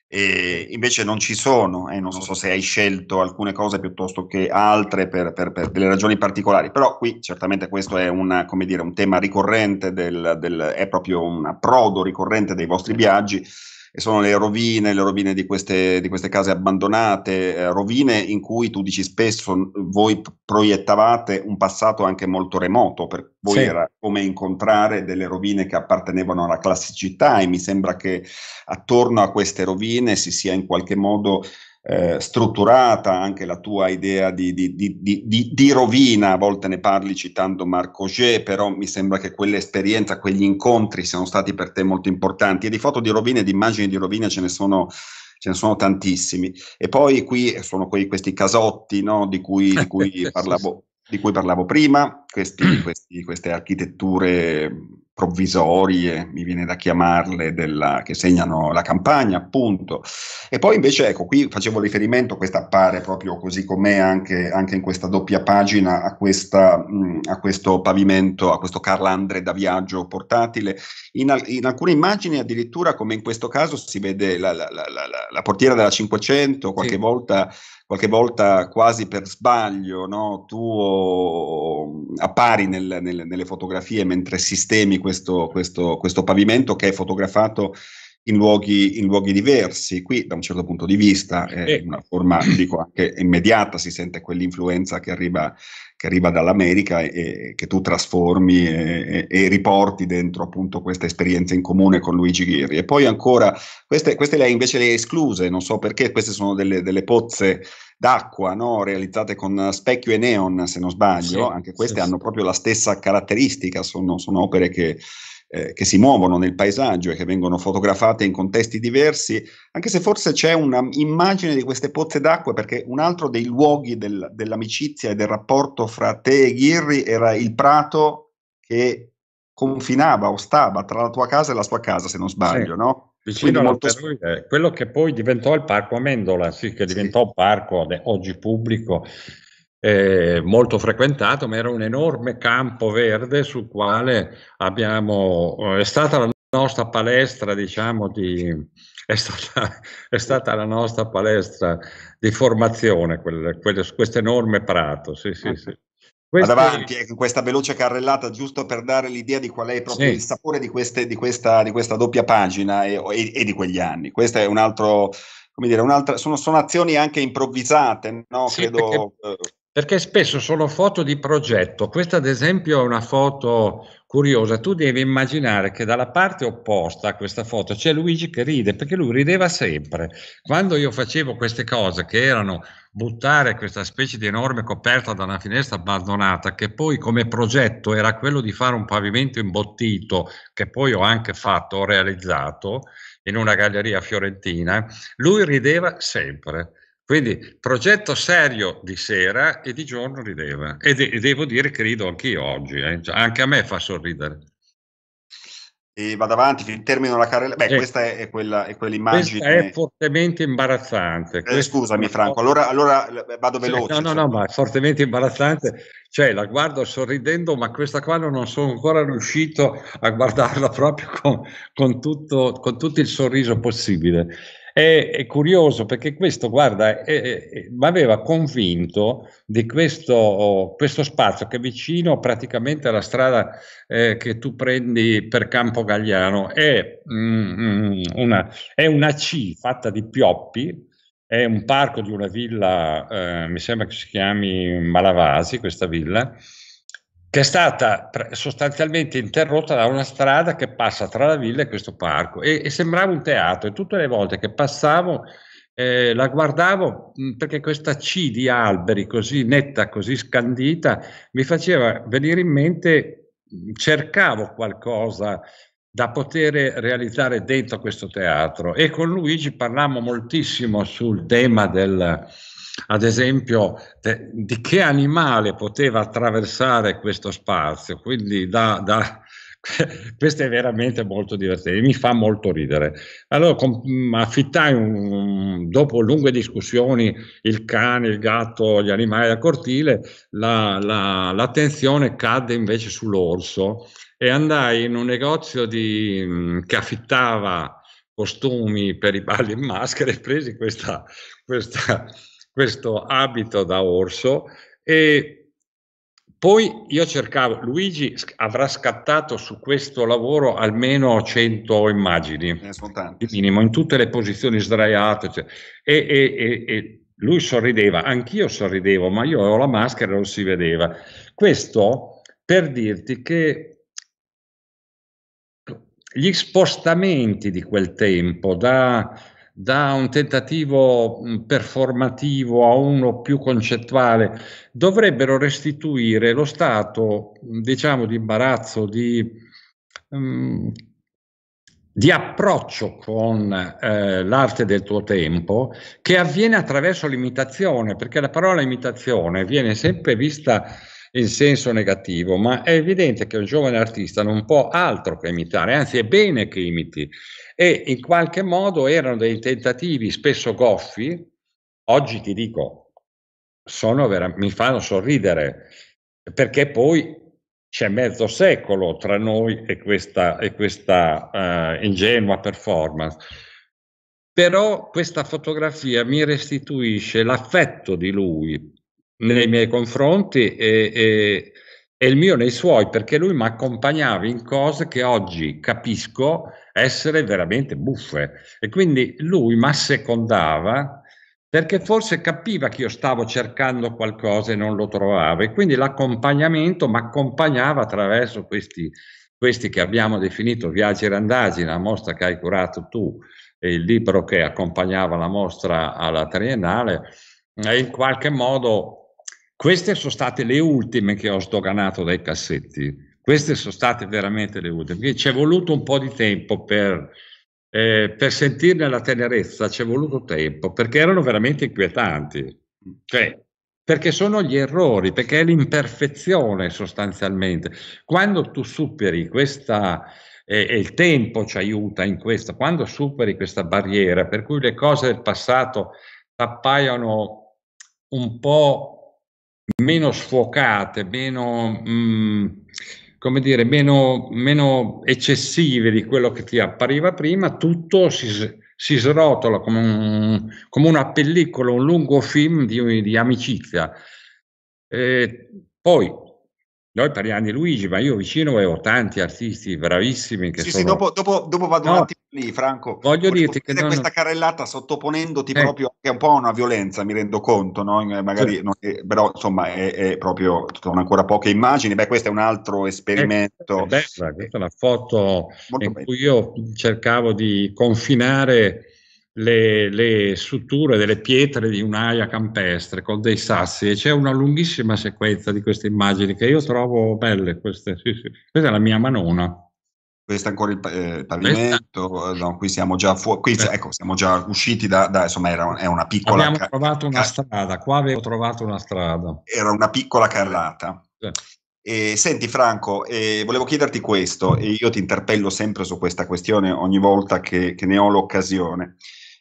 eh, invece non ci sono. Eh, non so se hai scelto alcune cose piuttosto che altre per, per, per delle ragioni particolari. Però qui certamente questo è una, dire, un tema ricorrente, del, del, è proprio un approdo ricorrente dei vostri viaggi e sono le rovine, le rovine di queste, di queste case abbandonate, eh, rovine in cui tu dici spesso voi proiettavate un passato anche molto remoto, per voi sì. era come incontrare delle rovine che appartenevano alla classicità e mi sembra che attorno a queste rovine si sia in qualche modo eh, strutturata anche la tua idea di, di, di, di, rovina, a volte ne parli citando Marco Gé, però mi sembra che quell'esperienza, quegli incontri siano stati per te molto importanti e di foto di rovina e di immagini di rovina ce ne sono ce ne sono tantissimi. E poi qui eh, sono quei, questi casotti no, di, cui, di, cui parlavo, di, cui, parlavo, prima, questi, questi, queste architetture provvisorie, mi viene da chiamarle, della, che segnano la campagna, appunto. E poi invece, ecco, qui facevo riferimento, questa appare proprio così com'è anche, anche in questa doppia pagina, a, questa, mh, a questo pavimento, a questo carlandre da viaggio portatile. In, al- in, alcune immagini addirittura, come in questo caso, si vede la, la, la, la portiera della 500, qualche sì. volta qualche volta quasi per sbaglio no, tu appari nel, nel, nelle fotografie mentre sistemi questo, questo, questo pavimento che è fotografato in luoghi, in luoghi, diversi. Qui, da un certo punto di vista, è una forma, dico, anche immediata, si sente quell'influenza che arriva che arriva dall'America e, che tu trasformi e, e, e, riporti dentro appunto questa esperienza in comune con Luigi Ghirri. E poi ancora, queste, queste le hai invece le escluse, non so perché, queste sono delle, delle pozze d'acqua, no? realizzate con specchio e neon, se non sbaglio, sì, anche queste sì, hanno sì. proprio la stessa caratteristica, sono, sono opere che eh, che si muovono nel paesaggio e che vengono fotografate in contesti diversi, anche se forse c'è un'immagine di queste pozze d'acqua, perché un altro dei luoghi del, dell'amicizia e del rapporto fra te e Ghirri era il prato che confinava o stava tra la tua casa e la sua casa, se non sbaglio, sì. no? Vicino molto... quello che poi diventò il parco Amendola, sì, che diventò sì. parco oggi pubblico eh, molto frequentato, ma era un enorme campo verde sul quale abbiamo, eh, è stata la nostra palestra, diciamo, di, è, stata, è stata la nostra palestra di formazione, questo enorme prato. Sì, sì, sì. Questi... Davanti, eh, questa veloce carrellata, giusto per dare l'idea di qual è proprio sì. il sapore di, queste, di, questa, di, questa, doppia pagina e, e, e di quegli anni. Questo è un altro, come dire, un'altra, sono, sono azioni anche improvvisate, no? Sì, Credo, perché, eh, perché spesso sono foto di progetto. Questa ad esempio è una foto curiosa. Tu devi immaginare che dalla parte opposta a questa foto c'è Luigi che ride, perché lui rideva sempre. Quando io facevo queste cose che erano buttare questa specie di enorme coperta da una finestra abbandonata, che poi come progetto era quello di fare un pavimento imbottito, che poi ho anche fatto, ho realizzato in una galleria fiorentina, lui rideva sempre quindi progetto serio di sera e di giorno rideva. E, de- e devo dire che rido anch'io oggi, eh. cioè, anche a me fa sorridere. E vado avanti, termino la carrellata. Beh, eh, questa è, è, quella, è quell'immagine. Questa è fortemente imbarazzante. Eh, scusami, Franco, allora, allora eh, vado veloce. Cioè, no, no, cioè. no, ma è fortemente imbarazzante. Cioè, la guardo sorridendo, ma questa qua non sono ancora riuscito a guardarla proprio con, con tutto, con tutto il sorriso possibile è, è curioso perché questo, guarda, mi aveva convinto di questo, questo, spazio che è vicino praticamente alla strada eh, che tu prendi per Campo Gagliano, è, mm, mm, una, è una C fatta di pioppi, è un parco di una villa, eh, mi sembra che si chiami Malavasi questa villa, che è stata sostanzialmente interrotta da una strada che passa tra la villa e questo parco e, e sembrava un teatro e tutte le volte che passavo eh, la guardavo mh, perché questa C di alberi così netta, così scandita, mi faceva venire in mente, mh, cercavo qualcosa da poter realizzare dentro questo teatro e con Luigi parlammo moltissimo sul tema del, ad esempio te, di che animale poteva attraversare questo spazio, quindi da, da questo è veramente molto divertente, mi fa molto ridere. Allora mm, affittai, un, dopo lunghe discussioni, il cane, il gatto, gli animali da cortile, la, la, l'attenzione cadde invece sull'orso e andai in un negozio di, mm, che affittava costumi per i balli in maschera e presi questa, questa questo abito da orso e poi io cercavo, Luigi avrà scattato su questo lavoro almeno 100 immagini, eh, di minimo, in tutte le posizioni sdraiate, cioè, e, e, e, lui sorrideva, anch'io sorridevo, ma io ho la maschera e non si vedeva. Questo per dirti che gli spostamenti di quel tempo da da un tentativo mm, performativo a uno più concettuale, dovrebbero restituire lo stato, diciamo, di imbarazzo, di, um, di approccio con eh, l'arte del tuo tempo, che avviene attraverso l'imitazione, perché la parola imitazione viene sempre vista in senso negativo, ma è evidente che un giovane artista non può altro che imitare, anzi è bene che imiti e in qualche modo erano dei tentativi spesso goffi, oggi ti dico, vera- mi fanno sorridere, perché poi c'è mezzo secolo tra noi e questa, e questa uh, ingenua performance. Però questa fotografia mi restituisce l'affetto di lui nei miei confronti e, e e il mio nei suoi, perché lui mi accompagnava in cose che oggi capisco essere veramente buffe. E quindi lui mi assecondava perché forse capiva che io stavo cercando qualcosa e non lo trovavo. E quindi l'accompagnamento mi accompagnava attraverso questi, questi che abbiamo definito viaggi e randaggi, la mostra che hai curato tu e il libro che accompagnava la mostra alla triennale. E eh, in qualche modo queste sono state le ultime che ho sdoganato dai cassetti. Queste sono state veramente le ultime. Quindi ci è voluto un po' di tempo per, eh, per sentirne la tenerezza, ci è voluto tempo, perché erano veramente inquietanti. Cioè, perché sono gli errori, perché è l'imperfezione sostanzialmente. Quando tu superi questa, e, e il tempo ci aiuta in questo, quando superi questa barriera per cui le cose del passato appaiono un po' meno sfocate, meno, mh, mm, come dire, meno, meno, eccessive di quello che ti appariva prima, tutto si, si srotola come, un, come, una pellicola, un lungo film di, di amicizia. E poi noi parliamo di Luigi, ma io vicino avevo tanti artisti bravissimi. Che sì, sono... sì, dopo, dopo, dopo vado no, un attimo lì, Franco, voglio dirti che questa non... carrellata sottoponendoti eh. proprio anche un po' a una violenza, mi rendo conto, no? Magari, sì. no, però insomma è, è, proprio, sono ancora poche immagini, beh questo è un altro eh, esperimento. Eh, bella, questa è una foto Molto in bella. cui io cercavo di confinare le, le, strutture delle pietre di un'aia campestre con dei sassi e c'è una lunghissima sequenza di queste immagini che io trovo belle, queste, sì, sì. questa è la mia manona questo è ancora il eh, pavimento, eh, no, qui siamo già fuori, qui ecco, siamo già usciti da, da insomma era, è una piccola... Abbiamo ca- trovato una strada, qua avevo trovato una strada. Era una piccola carrata. Eh. Eh, senti Franco, eh, volevo chiederti questo, e mm. io ti interpello sempre su questa questione ogni volta che, che ne ho l'occasione.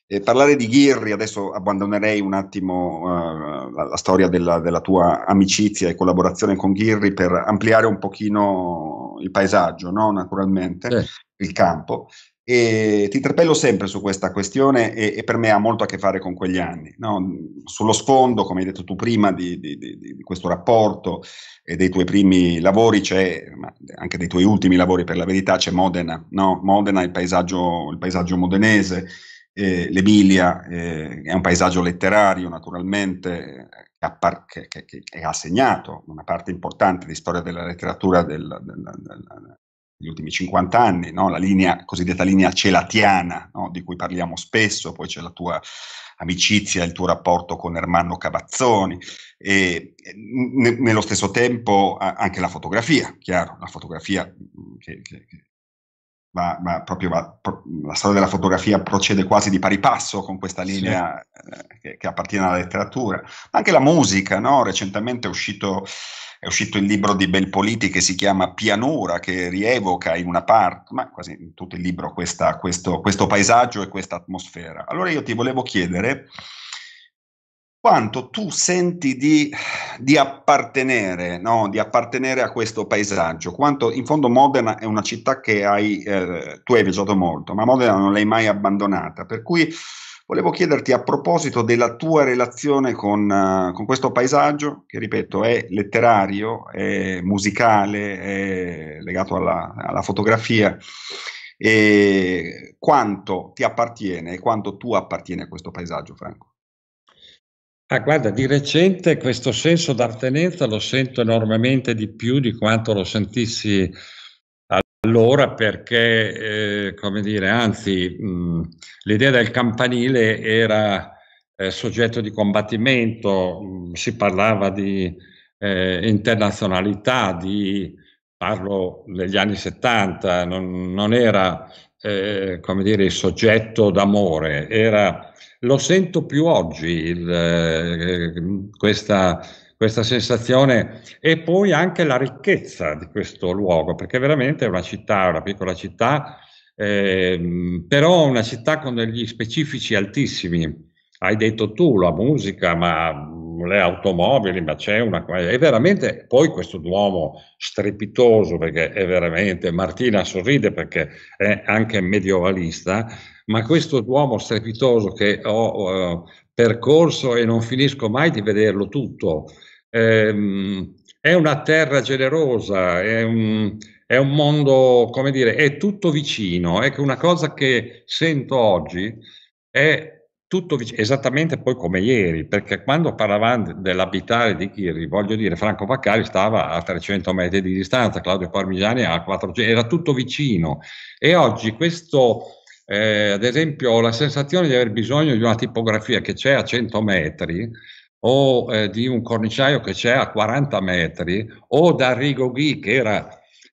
Eh, parlare di Ghirri, adesso abbandonerei un attimo uh, la, la, storia della, della, tua amicizia e collaborazione con Ghirri per ampliare un pochino il paesaggio, no? naturalmente, eh. il campo. E ti interpello sempre su questa questione e, e, per me ha molto a che fare con quegli anni. No? Sullo sfondo, come hai detto tu prima, di, di, di, questo rapporto e dei tuoi primi lavori, c'è, ma anche dei tuoi ultimi lavori per la verità, c'è Modena, no? Modena, il paesaggio, il paesaggio modenese, eh, l'Emilia, eh, è un paesaggio letterario naturalmente, appar- che, che, che, ha segnato una parte importante di storia della letteratura del, del, del, degli ultimi 50 anni, no? la linea, cosiddetta linea celatiana, no? di cui parliamo spesso, poi c'è la tua amicizia, il tuo rapporto con Ermanno Cavazzoni e ne, nello stesso tempo anche la fotografia, chiaro, la fotografia mm, che, che, che Va, va, proprio va, pro, la storia della fotografia procede quasi di pari passo con questa linea sì. eh, che, che, appartiene alla letteratura, ma anche la musica, no? recentemente è uscito, è uscito, il libro di Belpoliti che si chiama Pianura, che rievoca in una parte, ma quasi in tutto il libro, questa, questo, questo paesaggio e questa atmosfera. Allora io ti volevo chiedere quanto tu senti di, di appartenere, no? di appartenere a questo paesaggio, quanto in fondo Modena è una città che hai, eh, tu hai viaggiato molto, ma Modena non l'hai mai abbandonata, per cui volevo chiederti a proposito della tua relazione con, uh, con questo paesaggio, che ripeto è letterario, è musicale, è legato alla, alla fotografia, e quanto ti appartiene e quanto tu appartieni a questo paesaggio, Franco. Ah, guarda, di recente questo senso d'appartenenza lo sento enormemente di più di quanto lo sentissi allora perché, eh, come dire, anzi, mh, l'idea del campanile era eh, soggetto di combattimento, mh, si parlava di eh, internazionalità, di, parlo degli anni 70, non, non era eh, come dire, il soggetto d'amore, era, lo sento più oggi il, eh, questa, questa sensazione e poi anche la ricchezza di questo luogo, perché veramente è una città, una piccola città, eh, però una città con degli specifici altissimi. Hai detto tu la musica, ma le automobili, ma c'è una... È veramente, poi questo duomo strepitoso, perché è veramente, Martina sorride perché è anche medievalista, ma questo duomo strepitoso che ho eh, percorso e non finisco mai di vederlo tutto, eh, è una terra generosa, è un, è un mondo, come dire, è tutto vicino. Ecco, una cosa che sento oggi è tutto esattamente poi come ieri, perché quando parlavamo dell'abitare di Chiri, voglio dire, Franco Vaccari stava a 300 metri di distanza, Claudio Parmigiani a 400, era tutto vicino. E oggi questo, eh, ad esempio, ho la sensazione di aver bisogno di una tipografia che c'è a 100 metri, o eh, di un corniciaio che c'è a 40 metri, o da Rigo Ghi, che era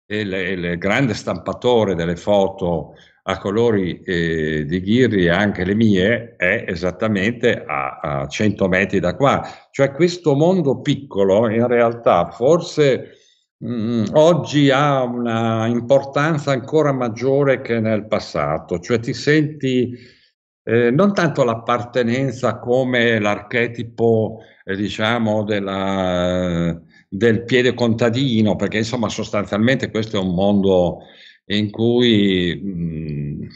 eh, il, il grande stampatore delle foto a colori eh, di ghirri e anche le mie è esattamente a, a, 100 metri da qua. Cioè questo mondo piccolo in realtà forse mh, mm, oggi ha una importanza ancora maggiore che nel passato, cioè ti senti eh, non tanto l'appartenenza come l'archetipo eh, diciamo della, del piede contadino, perché insomma sostanzialmente questo è un mondo in cui mh, mhmm,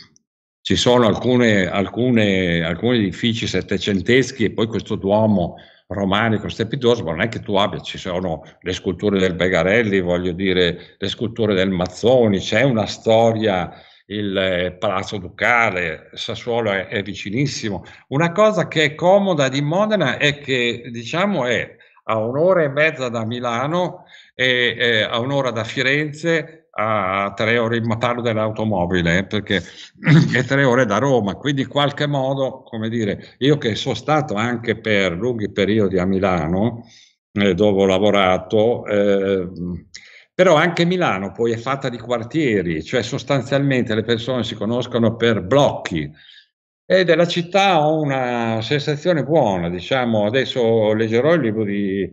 ci sono alcune, alcune, alcuni edifici settecenteschi e poi questo duomo romanico strepitoso, ma non è che tu abbia, ci sono le sculture del Begarelli, voglio dire, le sculture del Mazzoni, c'è una storia, il eh, Palazzo Ducale, Sassuolo è, è vicinissimo. Una cosa che è comoda di Modena è che, diciamo, è a un'ora e mezza da Milano e eh, a un'ora da Firenze a tre ore, ma parlo dell'automobile, eh, perché è tre ore da Roma, quindi in qualche modo, come dire, io che sono stato anche per lunghi periodi a Milano, eh, dove ho lavorato, eh, però anche Milano poi è fatta di quartieri, cioè sostanzialmente le persone si conoscono per blocchi. E della città ho una sensazione buona, diciamo, adesso leggerò il libro di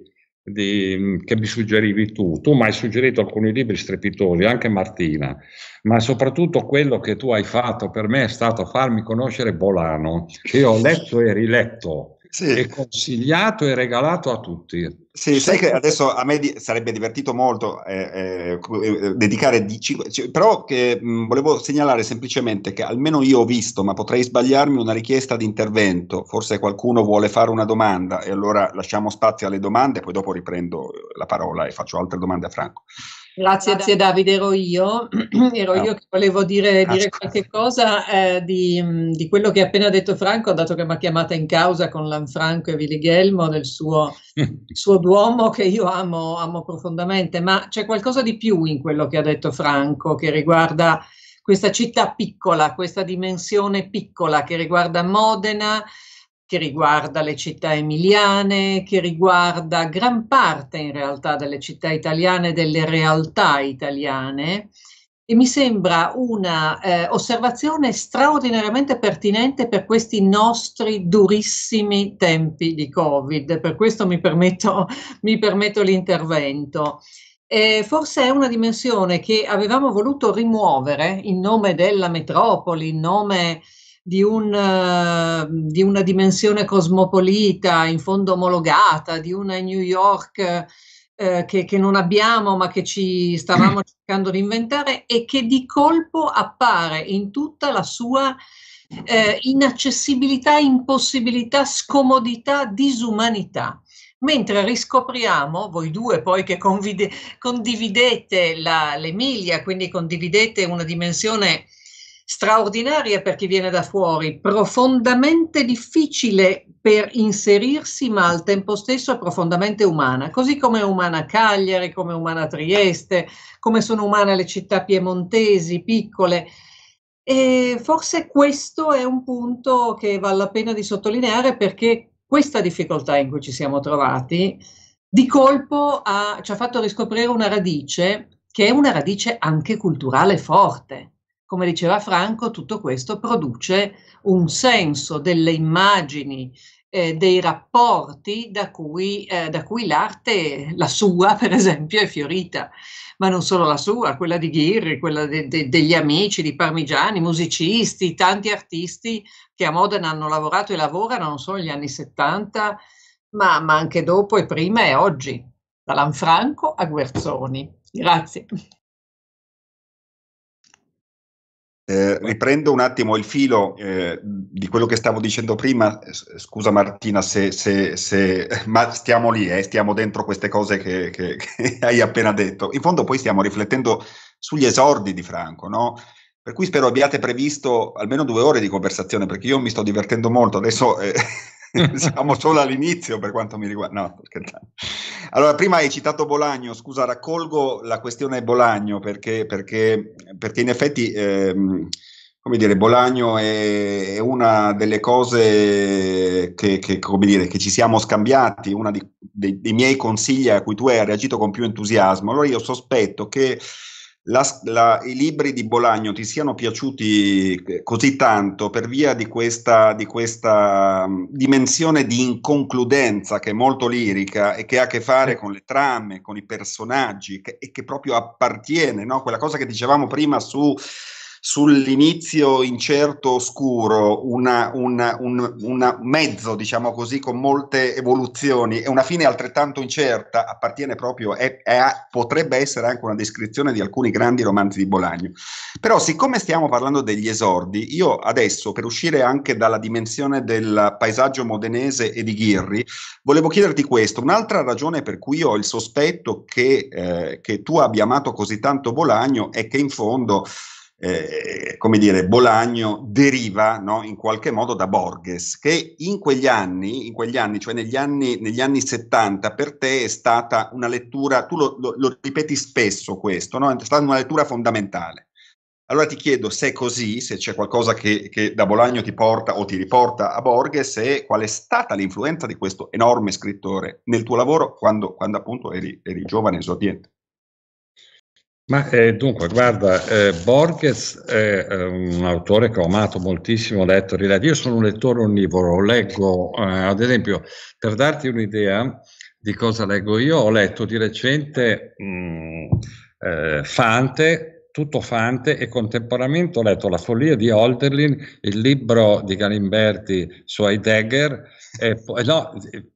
di, che mi suggerivi tu. Tu mi hai suggerito alcuni libri strepitosi, anche Martina, ma soprattutto quello che tu hai fatto per me è stato farmi conoscere Bolano, che io ho letto e riletto sì. È consigliato e regalato a tutti. Sì, sai che adesso a me di- sarebbe divertito molto eh, eh, eh dedicare di 5, cioè, però che, mh, mm, volevo segnalare semplicemente che almeno io ho visto, ma potrei sbagliarmi, una richiesta di intervento, forse qualcuno vuole fare una domanda e allora lasciamo spazio alle domande, poi dopo riprendo la parola e faccio altre domande a Franco. Grazie, grazie Davide, ero io, ero no. io che volevo dire, dire qualche cosa eh, di, di, quello che ha appena detto Franco, dato che mi ha chiamata in causa con Lanfranco e Villighelmo del suo, suo Duomo che io amo, amo profondamente, ma c'è qualcosa di più in quello che ha detto Franco che riguarda questa città piccola, questa dimensione piccola che riguarda Modena, che riguarda le città emiliane, che riguarda gran parte in realtà delle città italiane, delle realtà italiane. E mi sembra un'osservazione eh, straordinariamente pertinente per questi nostri durissimi tempi di Covid. Per questo mi permetto, mi permetto l'intervento. Eh, forse è una dimensione che avevamo voluto rimuovere in nome della metropoli, in nome di, un, eh, di, una dimensione cosmopolita, in fondo omologata, di una New York eh, che, che, non abbiamo ma che ci stavamo cercando di inventare e che di colpo appare in tutta la sua eh, inaccessibilità, impossibilità, scomodità, disumanità mentre riscopriamo, voi due poi che convide, condividete la, l'Emilia, quindi condividete una dimensione straordinaria per chi viene da fuori, profondamente difficile per inserirsi, ma al tempo stesso profondamente umana, così come è umana Cagliari, come è umana Trieste, come sono umane le città piemontesi piccole. E forse questo è un punto che vale la pena di sottolineare perché questa difficoltà in cui ci siamo trovati di colpo ha, ci ha fatto riscoprire una radice che è una radice anche culturale forte come diceva Franco, tutto questo produce un senso delle immagini, eh, dei rapporti da cui, eh, da cui, l'arte, la sua per esempio, è fiorita, ma non solo la sua, quella di Ghirri, quella de, de, degli amici, di Parmigiani, musicisti, tanti artisti che a Modena hanno lavorato e lavorano non solo negli anni 70, ma, ma anche dopo e prima e oggi, da Lanfranco a Guerzoni. Grazie. Eh, riprendo un attimo il filo eh, di quello che stavo dicendo prima, scusa Martina se, se, se ma stiamo lì, eh, stiamo dentro queste cose che, che, che, hai appena detto. In fondo poi stiamo riflettendo sugli esordi di Franco, no? per cui spero abbiate previsto almeno due ore di conversazione perché io mi sto divertendo molto, adesso eh, Siamo solo all'inizio per quanto mi riguarda. No, Allora, prima hai citato Bolagno, scusa, raccolgo la questione Bolagno perché, perché, perché in effetti... Ehm, come dire, Bolagno è, una delle cose che, che, dire, che ci siamo scambiati, uno dei, dei, miei consigli a cui tu hai reagito con più entusiasmo. Allora io sospetto che la, la, i libri di Bolagno ti siano piaciuti eh, così tanto per via di questa, di questa, mm, dimensione di inconcludenza che è molto lirica e che ha a che fare con le trame, con i personaggi che, e che proprio appartiene, no? quella cosa che dicevamo prima su sull'inizio incerto, oscuro, una, una, un una mezzo, diciamo così, con molte evoluzioni e una fine altrettanto incerta, appartiene proprio, è, è, potrebbe essere anche una descrizione di alcuni grandi romanzi di Bolagno. Però siccome stiamo parlando degli esordi, io adesso, per uscire anche dalla dimensione del paesaggio modenese e di Ghirri, volevo chiederti questo, un'altra ragione per cui io ho il sospetto che, eh, che tu abbia amato così tanto Bolagno è che in fondo eh, come dire, Bolagno deriva no, in qualche modo da Borges, che in quegli anni, in quegli anni cioè negli anni, negli anni 70, per te è stata una lettura, tu lo, lo, lo ripeti spesso questo, no? è stata una lettura fondamentale. Allora ti chiedo se è così, se c'è qualcosa che, che, da Bolagno ti porta o ti riporta a Borges e qual è stata l'influenza di questo enorme scrittore nel tuo lavoro quando, quando appunto eri, eri giovane esordiente. Ma eh, dunque, guarda, eh, Borges è eh, un autore che ho amato moltissimo, ho letto, riletto. Io sono un lettore onnivoro, leggo, eh, ad esempio, per darti un'idea di cosa leggo io, ho letto di recente mh, mm, eh, Fante, tutto Fante, e contemporaneamente ho letto La follia di Holderlin, il libro di Galimberti su Heidegger, e, no,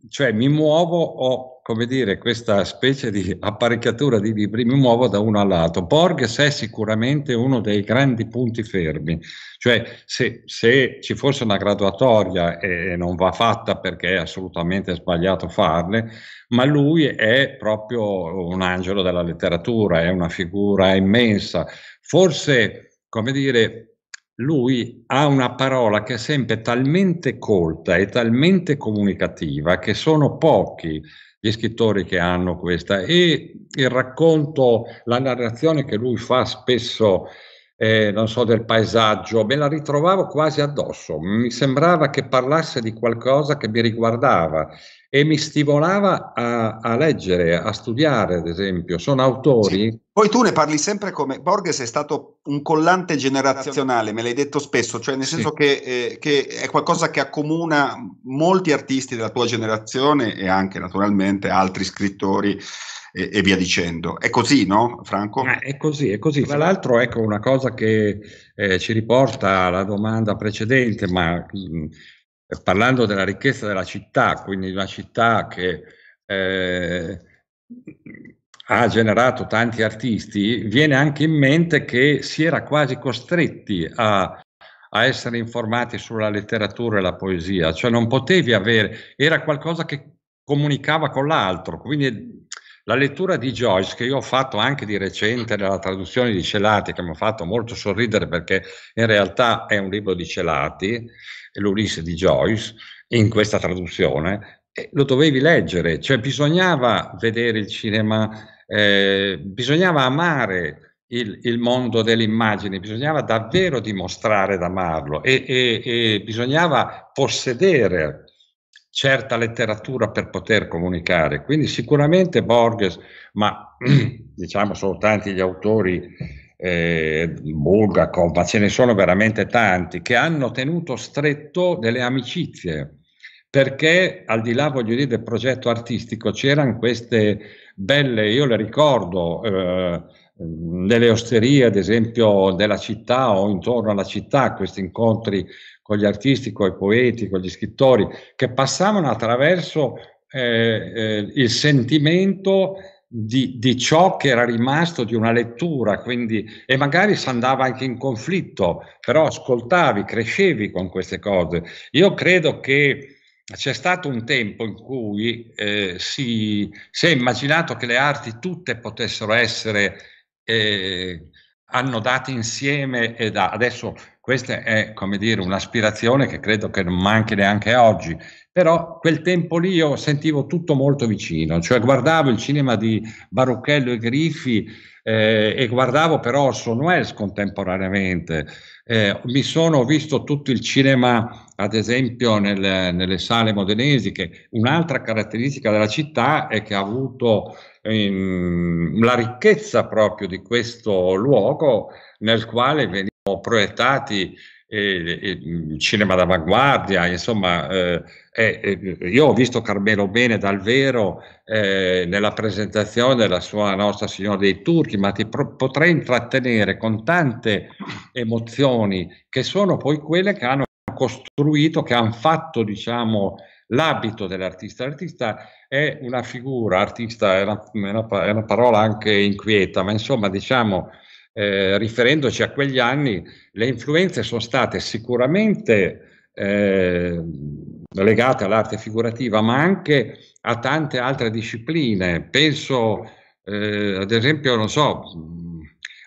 cioè mi muovo, ho come dire, questa specie di apparecchiatura di libri, mi muovo da uno all'altro. Borges è sicuramente uno dei grandi punti fermi, cioè se, se ci fosse una graduatoria e, e non va fatta perché è assolutamente sbagliato farle, ma lui è proprio un angelo della letteratura, è una figura immensa. Forse, come dire, lui ha una parola che è sempre talmente colta e talmente comunicativa che sono pochi gli scrittori che hanno questa e il racconto, la narrazione che lui fa spesso, eh, non so, del paesaggio, me la ritrovavo quasi addosso, mi sembrava che parlasse di qualcosa che mi riguardava e mi stimolava a, a, leggere, a studiare, ad esempio. Sono autori. Sì. Poi tu ne parli sempre come Borges è stato un collante generazionale, me l'hai detto spesso, cioè nel sì. senso che, eh, che, è qualcosa che accomuna molti artisti della tua generazione e anche naturalmente altri scrittori. E, e via dicendo. È così, no, Franco? Ah, è così, è così. Tra l'altro, ecco una cosa che eh, ci riporta alla domanda precedente, ma mh, parlando della ricchezza della città, quindi una città che eh, ha generato tanti artisti, viene anche in mente che si era quasi costretti a, a essere informati sulla letteratura e la poesia, cioè non potevi avere, era qualcosa che comunicava con l'altro, quindi la lettura di Joyce, che io ho fatto anche di recente nella traduzione di Celati, che mi ha fatto molto sorridere perché in realtà è un libro di Celati, l'Ulisse di Joyce, in questa traduzione, lo dovevi leggere, cioè bisognava vedere il cinema, eh, bisognava amare il, il mondo delle immagini, bisognava davvero dimostrare ad amarlo e, e, e bisognava possedere certa letteratura per poter comunicare. Quindi sicuramente Borges, ma diciamo sono tanti gli autori eh, Bulgakov, ma ce ne sono veramente tanti, che hanno tenuto stretto delle amicizie, perché al di là, voglio dire, del progetto artistico c'erano queste belle, io le ricordo, eh, nelle osterie, ad esempio, della città o intorno alla città, questi incontri con gli artisti, con i poeti, con gli scrittori, che passavano attraverso eh, eh, il sentimento di, di, ciò che era rimasto di una lettura, quindi, e magari si andava anche in conflitto, però ascoltavi, crescevi con queste cose. Io credo che c'è stato un tempo in cui eh, si, si, è immaginato che le arti tutte potessero essere eh, annodate insieme e da, adesso questa è, come dire, un'aspirazione che credo che non manchi neanche oggi, però quel tempo lì io sentivo tutto molto vicino, cioè guardavo il cinema di Barucchello e Griffi eh, e guardavo però Orson Welles contemporaneamente. Eh, mi sono visto tutto il cinema, ad esempio, nel, nelle sale modenesi, che un'altra caratteristica della città è che ha avuto ehm, la ricchezza proprio di questo luogo nel quale veniva proiettati eh, eh, cinema d'avanguardia, insomma, eh, io ho visto Carmelo Bene dal vero eh, nella presentazione della sua Nostra Signora dei Turchi, ma ti pro- potrei intrattenere con tante emozioni che sono poi quelle che hanno costruito, che hanno fatto, diciamo, l'abito dell'artista. L'artista è una figura, artista è una, è una parola anche inquieta, ma insomma, diciamo, eh, riferendoci a quegli anni, le influenze sono state sicuramente eh, legate all'arte figurativa, ma anche a tante altre discipline. Penso, eh, ad esempio, non so,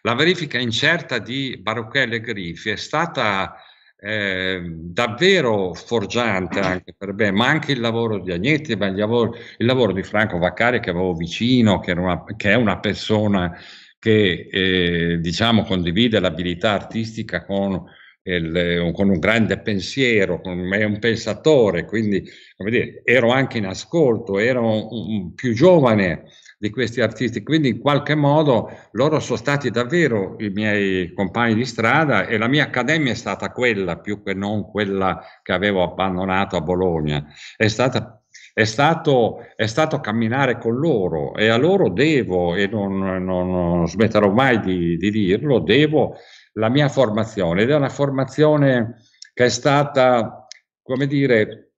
la verifica incerta di Barocchelli e Griffi è stata eh, davvero forgiante anche per me, ma anche il lavoro di Agnetti, il lavoro, il lavoro di Franco Vaccari che avevo vicino, che, una, che è una persona che eh, diciamo condivide l'abilità artistica con, il, eh, con, un grande pensiero, con, è un pensatore, quindi come dire, ero anche in ascolto, ero un, un, più giovane di questi artisti, quindi in qualche modo loro sono stati davvero i miei compagni di strada e la mia accademia è stata quella più che non quella che avevo abbandonato a Bologna, è stata è stato, è stato camminare con loro e a loro devo, e non, non, non smetterò mai di, di, dirlo, devo la mia formazione ed è una formazione che è stata, come dire,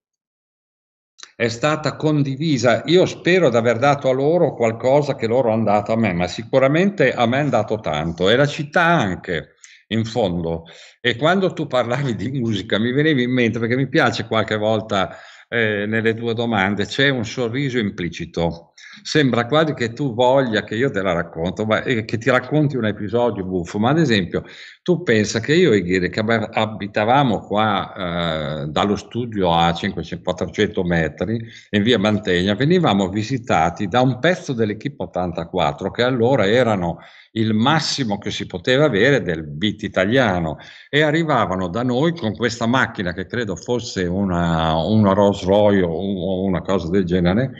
è stata condivisa. Io spero di aver dato a loro qualcosa che loro hanno dato a me, ma sicuramente a me hanno dato tanto e la città anche in fondo. E quando tu parlavi di musica mi veniva in mente, perché mi piace qualche volta eh, nelle tue domande c'è un sorriso implicito Sembra quasi che tu voglia che io te la racconto, ma, eh, che ti racconti un episodio buffo, ma ad esempio tu pensa che io e Ghiri, che abitavamo qua eh, dallo studio a 500-400 metri in via Mantegna, venivamo visitati da un pezzo dell'Equipe 84 che allora erano il massimo che si poteva avere del beat italiano e arrivavano da noi con questa macchina che credo fosse una, una Rolls Royce o una cosa del genere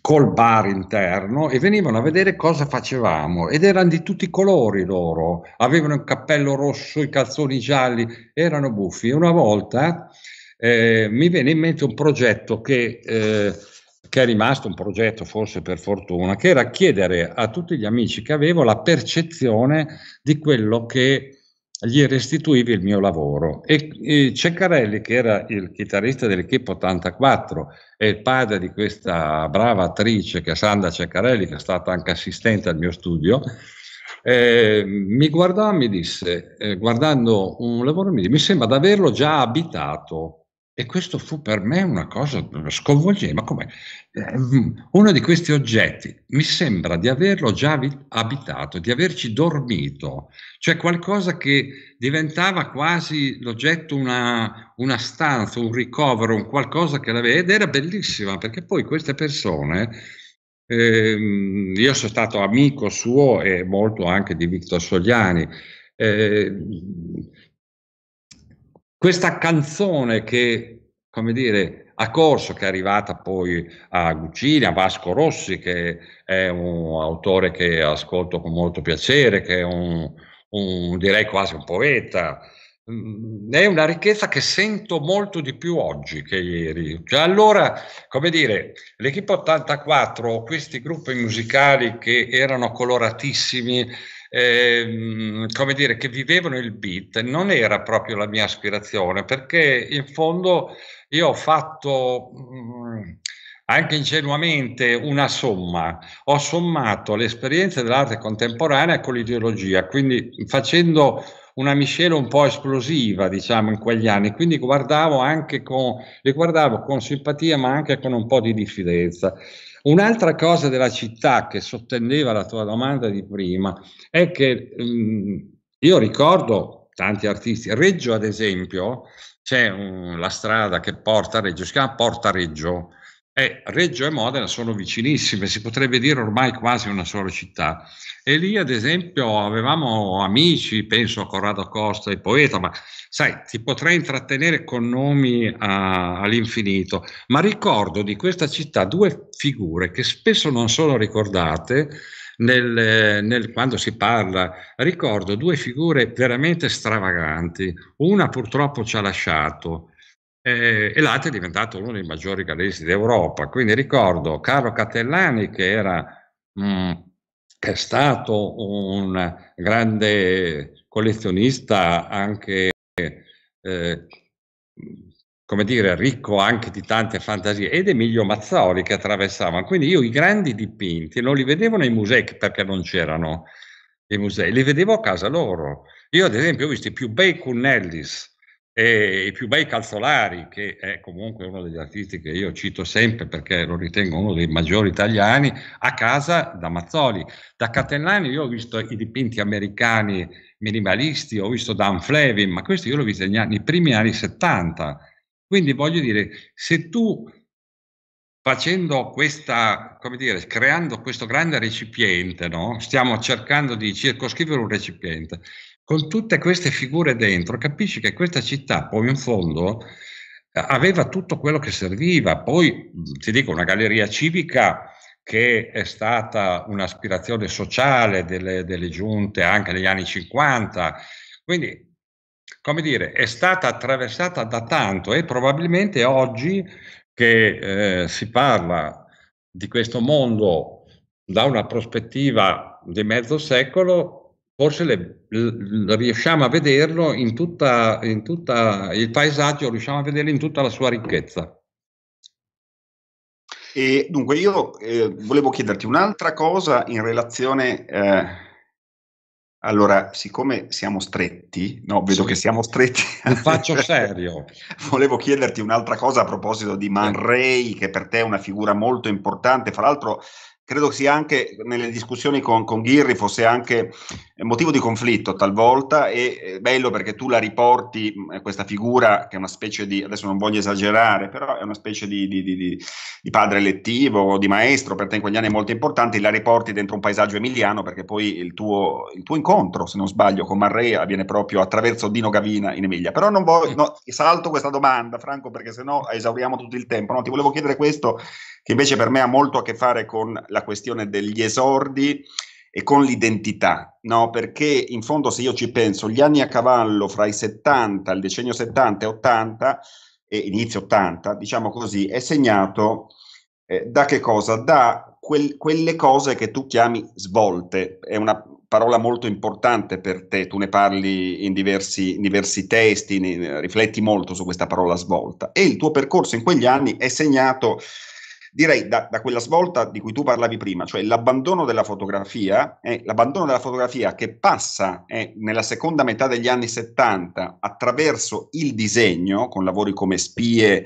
col bar interno e venivano a vedere cosa facevamo ed erano di tutti i colori loro, avevano il cappello rosso, i calzoni gialli, erano buffi. Una volta eh, mi venne in mente un progetto che, eh, che è rimasto un progetto forse per fortuna, che era chiedere a tutti gli amici che avevo la percezione di quello che gli restituivi il mio lavoro e, e Ceccarelli che era il chitarrista dell'Equipe 84 e il padre di questa brava attrice che è Sandra Ceccarelli che è stata anche assistente al mio studio eh, mi guardò e mi disse eh, guardando un lavoro mi, disse, mi sembra di averlo già abitato e questo fu per me una cosa sconvolgente, ma come eh, uno di questi oggetti mi sembra di averlo già abitato, di averci dormito, cioè qualcosa che diventava quasi l'oggetto una, una stanza, un ricovero, un qualcosa che l'aveva ed era bellissima perché poi queste persone eh, io sono stato amico suo e molto anche di Victor Sogliani. Eh, questa canzone che, come dire, ha corso, che è arrivata poi a Guccini, a Vasco Rossi, che è un autore che ascolto con molto piacere, che è un, un direi quasi un poeta, mm, è una ricchezza che sento molto di più oggi che ieri. Cioè, allora, come dire, l'Equipe 84, questi gruppi musicali che erano coloratissimi, eh, come dire, che vivevano il beat, non era proprio la mia aspirazione, perché in fondo io ho fatto... Mh, mm, anche ingenuamente una somma. Ho sommato le esperienze dell'arte contemporanea con l'ideologia, quindi facendo una miscela un po' esplosiva, diciamo, in quegli anni. Quindi guardavo anche con, le guardavo con simpatia, ma anche con un po' di diffidenza. Un'altra cosa della città che sottendeva la tua domanda di prima è che mh, mm, io ricordo tanti artisti, Reggio ad esempio, c'è un, la strada che porta a Reggio, si chiama Porta Reggio, eh, Reggio e Modena sono vicinissime, si potrebbe dire ormai quasi una sola città. E lì, ad esempio, avevamo amici, penso a Corrado Costa, il poeta, ma sai, ti potrei intrattenere con nomi uh, all'infinito, ma ricordo di questa città due figure che spesso non sono ricordate, nel, nel, quando si parla, ricordo due figure veramente stravaganti. Una purtroppo ci ha lasciato, eh, e l'altro è diventato uno dei maggiori galeristi d'Europa. Quindi ricordo Carlo Catellani che era, mh, mm, è stato un grande collezionista anche, eh, come dire, ricco anche di tante fantasie, ed Emilio Mazzoli che attraversavano. Quindi io i grandi dipinti non li vedevo nei musei perché non c'erano i musei, li vedevo a casa loro. Io ad esempio ho visto i più bei Cunnellis, e i più bei calzolari, che è comunque uno degli artisti che io cito sempre perché lo ritengo uno dei maggiori italiani, a casa da Mazzoli. Da Catellani io ho visto i dipinti americani minimalisti, ho visto Dan Flevin, ma questo io l'ho visto negli nei primi anni 70. Quindi voglio dire, se tu facendo questa, come dire, creando questo grande recipiente, no? stiamo cercando di circoscrivere un recipiente, con tutte queste figure dentro, capisci che questa città poi in fondo eh, aveva tutto quello che serviva. Poi ti dico, una galleria civica che è stata un'aspirazione sociale delle, delle giunte anche negli anni 50. Quindi, come dire, è stata attraversata da tanto e probabilmente oggi che eh, si parla di questo mondo da una prospettiva di mezzo secolo, forse le, le riusciamo a vederlo in tutta, in tutta il paesaggio, riusciamo a vederlo in tutta la sua ricchezza. E dunque io eh, volevo chiederti un'altra cosa in relazione... Eh, allora, siccome siamo stretti, no, vedo sì. che siamo stretti. Mi faccio serio. Volevo chiederti un'altra cosa a proposito di Man Ray, che per te è una figura molto importante. Fra l'altro, credo sia anche nelle discussioni con, con, Ghirri fosse anche eh, motivo di conflitto talvolta e è eh, bello perché tu la riporti mm, eh, questa figura che è una specie di, adesso non voglio esagerare, però è una specie di, di, di, di padre elettivo o di maestro, per te in quegli anni è molto importante, la riporti dentro un paesaggio emiliano perché poi il tuo, il tuo incontro, se non sbaglio, con Marrea avviene proprio attraverso Dino Gavina in Emilia. Però non voglio, no, salto questa domanda Franco perché sennò esauriamo tutto il tempo, no, ti volevo chiedere questo che invece per me ha molto a che fare con la la questione degli esordi e con l'identità, no? Perché in fondo se io ci penso, gli anni a cavallo fra i 70, il decennio 70 e 80 e inizio 80, diciamo così, è segnato eh, da che cosa? Da quel, quelle cose che tu chiami svolte. È una parola molto importante per te, tu ne parli in diversi, in diversi testi, ne, rifletti molto su questa parola svolta e il tuo percorso in quegli anni è segnato direi da, da, quella svolta di cui tu parlavi prima, cioè l'abbandono della fotografia, eh, l'abbandono della fotografia che passa eh, nella seconda metà degli anni 70 attraverso il disegno, con lavori come spie,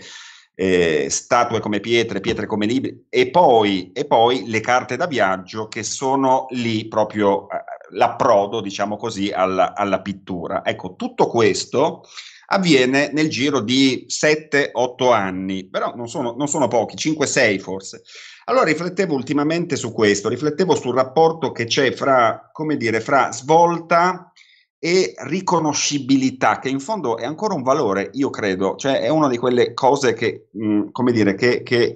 eh, statue come pietre, pietre come libri, e poi, e poi, le carte da viaggio che sono lì proprio eh, l'approdo, diciamo così, alla, alla pittura. Ecco, tutto questo avviene nel giro di 7-8 anni, però non sono, non sono pochi, 5-6 forse. Allora riflettevo ultimamente su questo, riflettevo sul rapporto che c'è fra, come dire, fra svolta e riconoscibilità, che in fondo è ancora un valore, io credo, cioè è una di quelle cose che, mh, come dire, che, che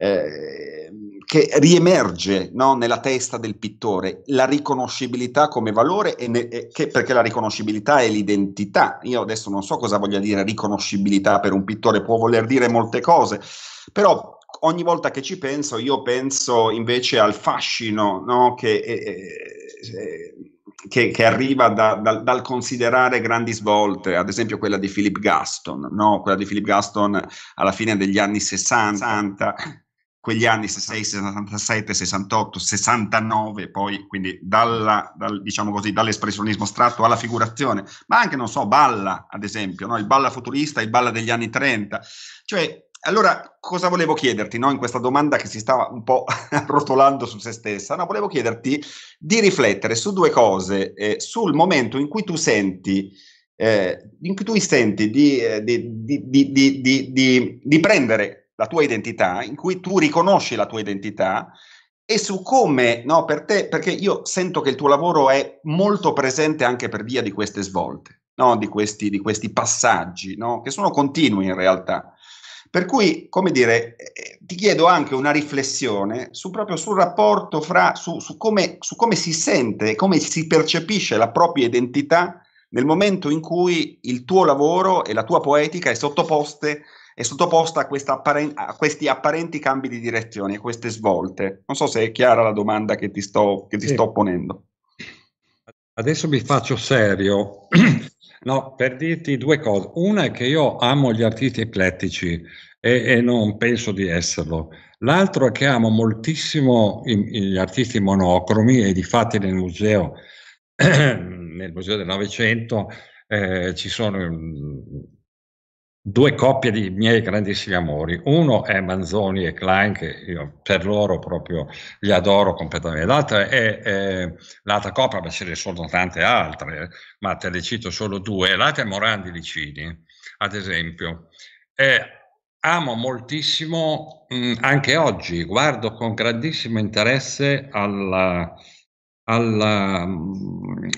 Ehm, che riemerge no, nella testa del pittore la riconoscibilità come valore, e ne, e che, perché la riconoscibilità è l'identità. Io adesso non so cosa voglia dire riconoscibilità per un pittore, può voler dire molte cose, però ogni volta che ci penso, io penso invece al fascino no, che, eh, eh, eh che, che, arriva da, da, dal considerare grandi svolte, ad esempio quella di Philip Gaston, no? quella di Philip Gaston alla fine degli anni 60, quegli anni 66, 67, 68, 69, poi quindi dalla, dal, diciamo così, dall'espressionismo astratto alla figurazione, ma anche, non so, Balla, ad esempio, no? il Balla futurista, il Balla degli anni 30. Cioè, allora, cosa volevo chiederti no? in questa domanda che si stava un po' rotolando su se stessa? No, volevo chiederti di riflettere su due cose, eh, sul momento in cui tu senti eh, in cui tu senti di, eh, di, di, di, prendere la tua identità, in cui tu riconosci la tua identità e su come, no, per te, perché io sento che il tuo lavoro è molto presente anche per via di queste svolte, no, di, questi, di questi passaggi, no, che sono continui in realtà. Per cui, come dire, eh, eh, ti chiedo anche una riflessione su, proprio sul rapporto fra, su, su, come, su come si sente, come si percepisce la propria identità nel momento in cui il tuo lavoro e la tua poetica è sottoposte è sottoposta a, apparen- a, questi apparenti cambi di direzione, a queste svolte. Non so se è chiara la domanda che ti sto, che ti sì. sto ponendo. Adesso mi faccio serio. No, per dirti due cose. Una è che io amo gli artisti eclettici e, e non penso di esserlo. L'altro è che amo moltissimo gli artisti monocromi e di fatti nel museo, nel museo del Novecento eh, ci sono mm, due coppie di miei grandissimi amori. Uno è Manzoni e Klein, che io per loro proprio li adoro completamente. L'altra è, è l'altra coppia, ma ce ne sono tante altre, ma te ne cito solo due. L'altra è Morandi Licini, ad esempio. E amo moltissimo mh, anche oggi, guardo con grandissimo interesse alla, alla,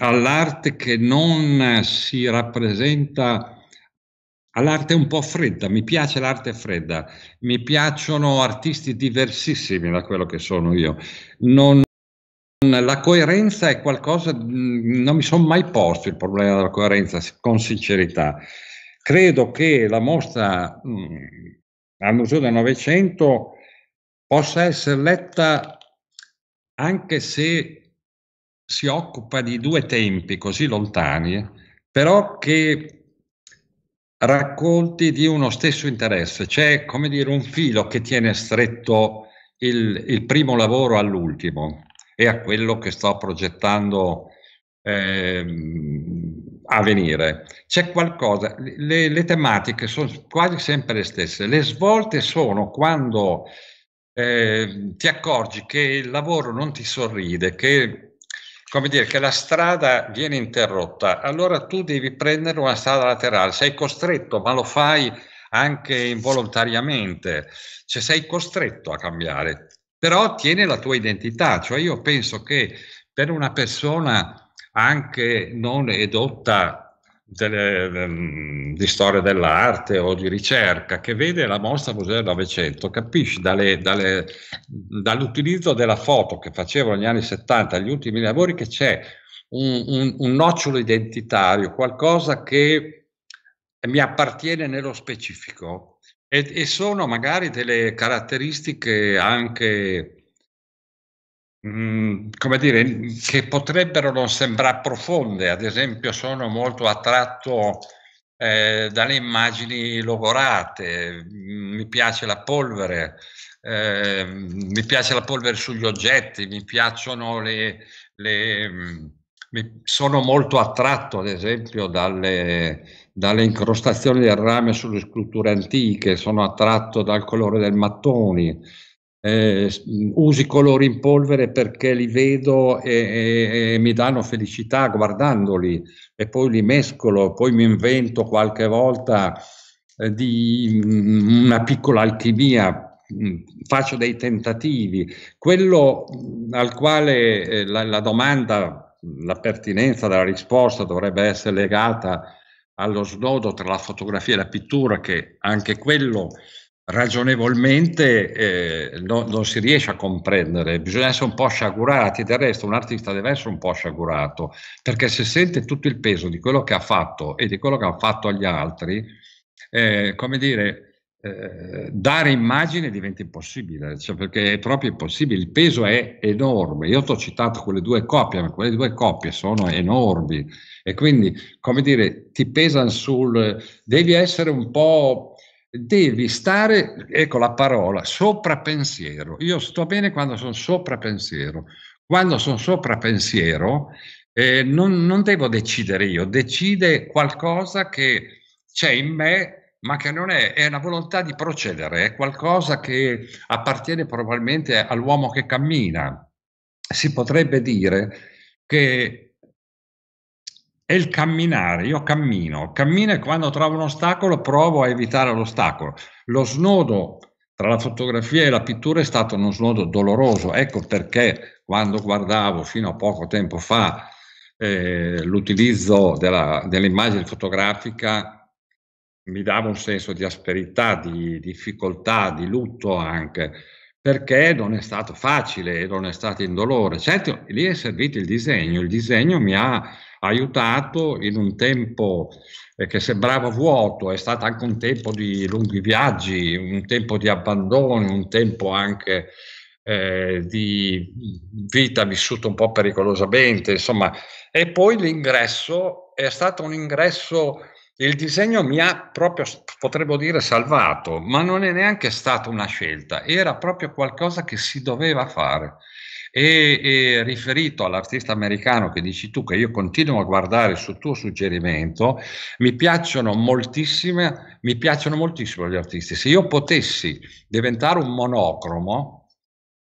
all'arte che non si rappresenta all'arte un po' fredda, mi piace l'arte fredda, mi piacciono artisti diversissimi da quello che sono io. Non, la coerenza è qualcosa, mm, non mi sono mai posto il problema della coerenza con sincerità. Credo che la mostra mh, mm, al Museo del Novecento possa essere letta anche se si occupa di due tempi così lontani, però che racconti di uno stesso interesse, c'è cioè, come dire un filo che tiene stretto il, il primo lavoro all'ultimo e a quello che sto progettando eh, a venire. C'è qualcosa, le, le, tematiche sono quasi sempre le stesse, le svolte sono quando eh, ti accorgi che il lavoro non ti sorride, che come dire, che la strada viene interrotta, allora tu devi prendere una strada laterale, sei costretto, ma lo fai anche involontariamente, cioè sei costretto a cambiare, però tieni la tua identità, cioè io penso che per una persona anche non edotta delle, ehm, di storia dell'arte o di ricerca che vede la mostra Museo del Novecento, capisci dalle, dalle, dall'utilizzo della foto che facevo negli anni 70 agli ultimi lavori che c'è un, un, un nocciolo identitario, qualcosa che mi appartiene nello specifico e, e sono magari delle caratteristiche anche Mm, come dire, che potrebbero non sembrare profonde, ad esempio sono molto attratto eh, dalle immagini logorate, mm, mi piace la polvere, eh, mi piace la polvere sugli oggetti, mi piacciono le... le mm, mi, sono molto attratto, ad esempio, dalle, dalle incrostazioni del rame sulle sculture antiche, sono attratto dal colore del mattoni, eh, usi colori in polvere perché li vedo e, e, e, mi danno felicità guardandoli e poi li mescolo, poi mi invento qualche volta eh, di una piccola alchimia faccio dei tentativi. Quello al quale eh, la, la, domanda, la pertinenza della risposta dovrebbe essere legata allo snodo tra la fotografia e la pittura, che anche quello ragionevolmente eh, no, non si riesce a comprendere, bisogna essere un po' sciagurati, del resto un artista deve essere un po' sciagurato, perché se sente tutto il peso di quello che ha fatto e di quello che ha fatto agli altri, eh, come dire, eh, dare immagine diventa impossibile, cioè perché è proprio impossibile, il peso è enorme, io ti ho citato quelle due coppie, ma quelle due coppie sono enormi e quindi, come dire, ti pesano sul... devi essere un po' devi stare, ecco la parola, sopra pensiero. Io sto bene quando sono sopra pensiero. Quando sono sopra pensiero eh, non, non, devo decidere io, decide qualcosa che c'è in me ma che non è, è una volontà di procedere, è qualcosa che appartiene probabilmente all'uomo che cammina. Si potrebbe dire che è il camminare, io cammino, cammino e quando trovo un ostacolo provo a evitare l'ostacolo. Lo snodo tra la fotografia e la pittura è stato uno snodo doloroso, ecco perché quando guardavo fino a poco tempo fa eh, l'utilizzo della, dell'immagine fotografica mi dava un senso di asperità, di difficoltà, di lutto anche, perché non è stato facile, non è stato indolore. Certo, lì è servito il disegno, il disegno mi ha aiutato in un tempo eh, che sembrava vuoto, è stato anche un tempo di lunghi viaggi, un tempo di abbandono, un tempo anche eh, di vita vissuta un po' pericolosamente, insomma. E poi l'ingresso è stato un ingresso, il disegno mi ha proprio, potremmo dire, salvato, ma non è neanche stata una scelta, era proprio qualcosa che si doveva fare e, e riferito all'artista americano che dici tu, che io continuo a guardare sul tuo suggerimento, mi piacciono moltissime, mi piacciono moltissimo gli artisti. Se io potessi diventare un monocromo,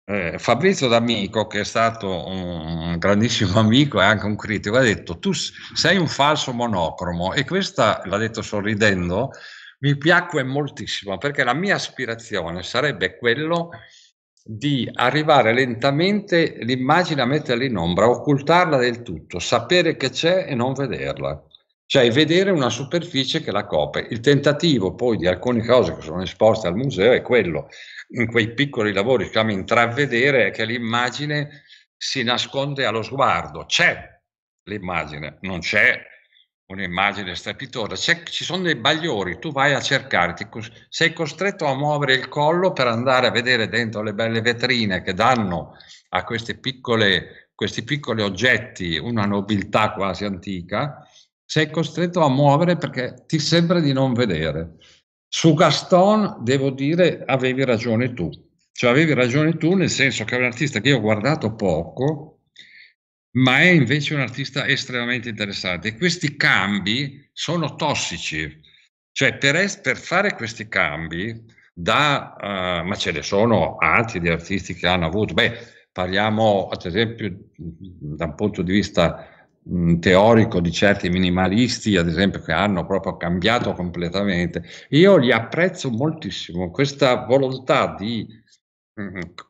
eh, Fabrizio D'Amico, che è stato un grandissimo amico e anche un critico, ha detto: Tu sei un falso monocromo, e questa l'ha detto sorridendo. Mi piacque moltissimo perché la mia aspirazione sarebbe quello di arrivare lentamente l'immagine a metterla in ombra, occultarla del tutto, sapere che c'è e non vederla, cioè vedere una superficie che la copre. Il tentativo poi di alcune cose che sono esposte al museo è quello, in quei piccoli lavori si intravedere, che l'immagine si nasconde allo sguardo, c'è l'immagine, non c'è un'immagine strepitosa, ci sono dei bagliori, tu vai a cercarti, sei costretto a muovere il collo per andare a vedere dentro le belle vetrine che danno a piccole, questi piccoli oggetti una nobiltà quasi antica, sei costretto a muovere perché ti sembra di non vedere. Su Gaston, devo dire, avevi ragione tu. Cioè avevi ragione tu nel senso che è un artista che io ho guardato poco, ma è invece un artista estremamente interessante. questi cambi sono tossici, cioè per, es- per fare questi cambi, da, uh, ma ce ne sono altri di artisti che hanno avuto, beh, parliamo ad esempio da un punto di vista mm, teorico di certi minimalisti, ad esempio, che hanno proprio cambiato completamente. Io li apprezzo moltissimo, questa volontà di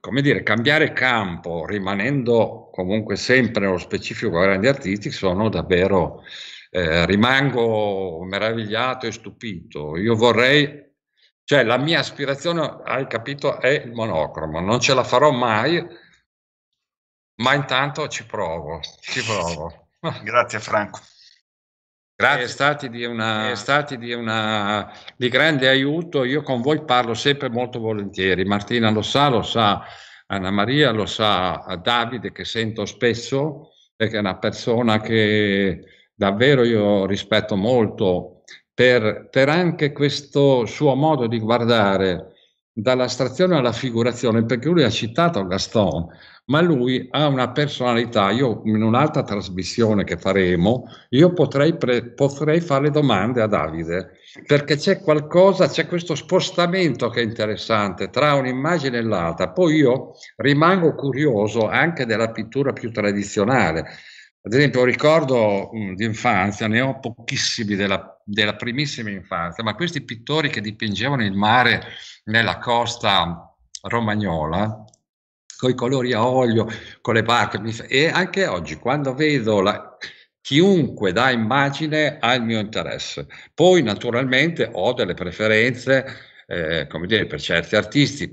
come dire, cambiare campo rimanendo comunque sempre nello specifico grandi artisti sono davvero, eh, rimango meravigliato e stupito. Io vorrei, cioè la mia aspirazione, hai capito, è il monocromo, non ce la farò mai, ma intanto ci provo, ci provo. Grazie Franco. Grazie. È stato, di una, è stati di, una, di, grande aiuto. Io con voi parlo sempre molto volentieri. Martina lo sa, lo sa Anna Maria, lo sa Davide che sento spesso perché è una persona che davvero io rispetto molto per, per anche questo suo modo di guardare dall'astrazione alla figurazione, perché lui ha citato Gaston ma lui ha una personalità. Io in un'altra trasmissione che faremo, io potrei, pre- potrei fare domande a Davide, perché c'è qualcosa, c'è questo spostamento che è interessante tra un'immagine e l'altra. Poi io rimango curioso anche della pittura più tradizionale. Ad esempio, ricordo mm, di infanzia, ne ho pochissimi della, della primissima infanzia, ma questi pittori che dipingevano il mare nella costa romagnola, con i colori a olio, con le barche. E anche oggi, quando vedo la, chiunque dà immagine ha il mio interesse. Poi naturalmente ho delle preferenze, eh, come dire, per certi artisti.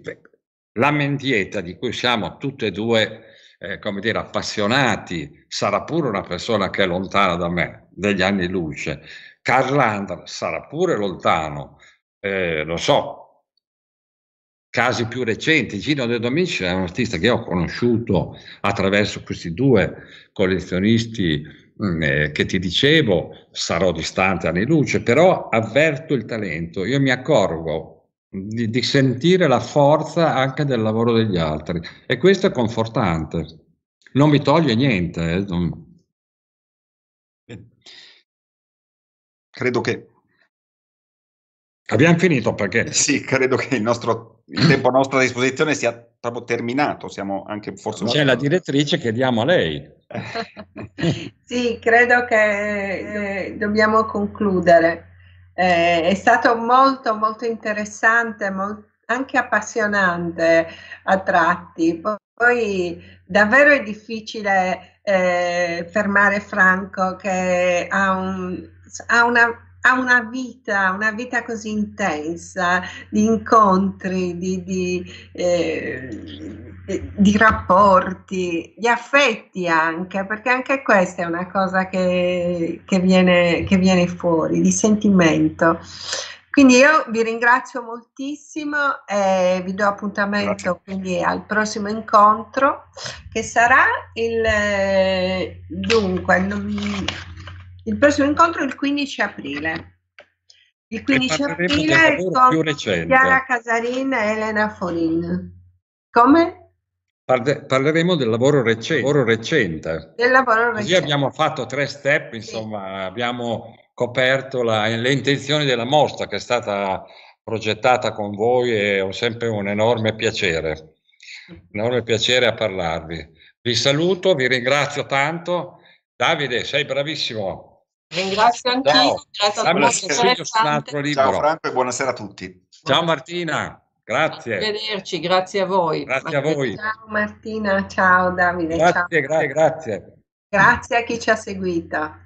La mendieta di cui siamo tutti e due, eh, come dire, appassionati, sarà pure una persona che è lontana da me, degli anni luce. Carl Landra sarà pure lontano, eh, lo so, casi più recenti, Gino De Dominici è un artista che ho conosciuto attraverso questi due collezionisti mm, eh, che ti dicevo, sarò distante anni luce, però avverto il talento, io mi accorgo di, di sentire la forza anche del lavoro degli altri e questo è confortante, non mi toglie niente. Eh. Credo che Abbiamo finito perché... Sì, credo che il nostro il tempo a nostra disposizione sia proprio terminato, siamo anche forse... C'è la direttrice che diamo a lei. sì, credo che eh, dobbiamo concludere. Eh, è stato molto, molto interessante, molto, anche appassionante a tratti. Poi davvero è difficile eh, fermare Franco che ha, un, ha una ha una vita, una vita così intensa di incontri, di, di, eh, di, rapporti, di affetti anche, perché anche questa è una cosa che, che, viene, che viene fuori, di sentimento. Quindi io vi ringrazio moltissimo e vi do appuntamento quindi al prossimo incontro che sarà il eh, dunque non, il prossimo incontro è il 15 aprile. Il 15 aprile Chiara Casarin e Elena Folin. Come? Parleremo del lavoro recente. Lavoro recente. Del lavoro recente. Così abbiamo fatto tre step, insomma, sì. abbiamo coperto la, le intenzioni della mostra che è stata progettata con voi e ho sempre un enorme piacere, un enorme piacere a parlarvi. Vi saluto, vi ringrazio tanto. Davide, sei bravissimo. Ringrazio anch'io. Ciao. Abbiamo a su altro libro. Ciao Franco e buonasera a tutti. Ciao Martina. Grazie. Arrivederci, grazie a voi. Grazie a voi. Ciao Martina, ciao Davide. Grazie, ciao. grazie, grazie. Grazie a chi ci ha seguita.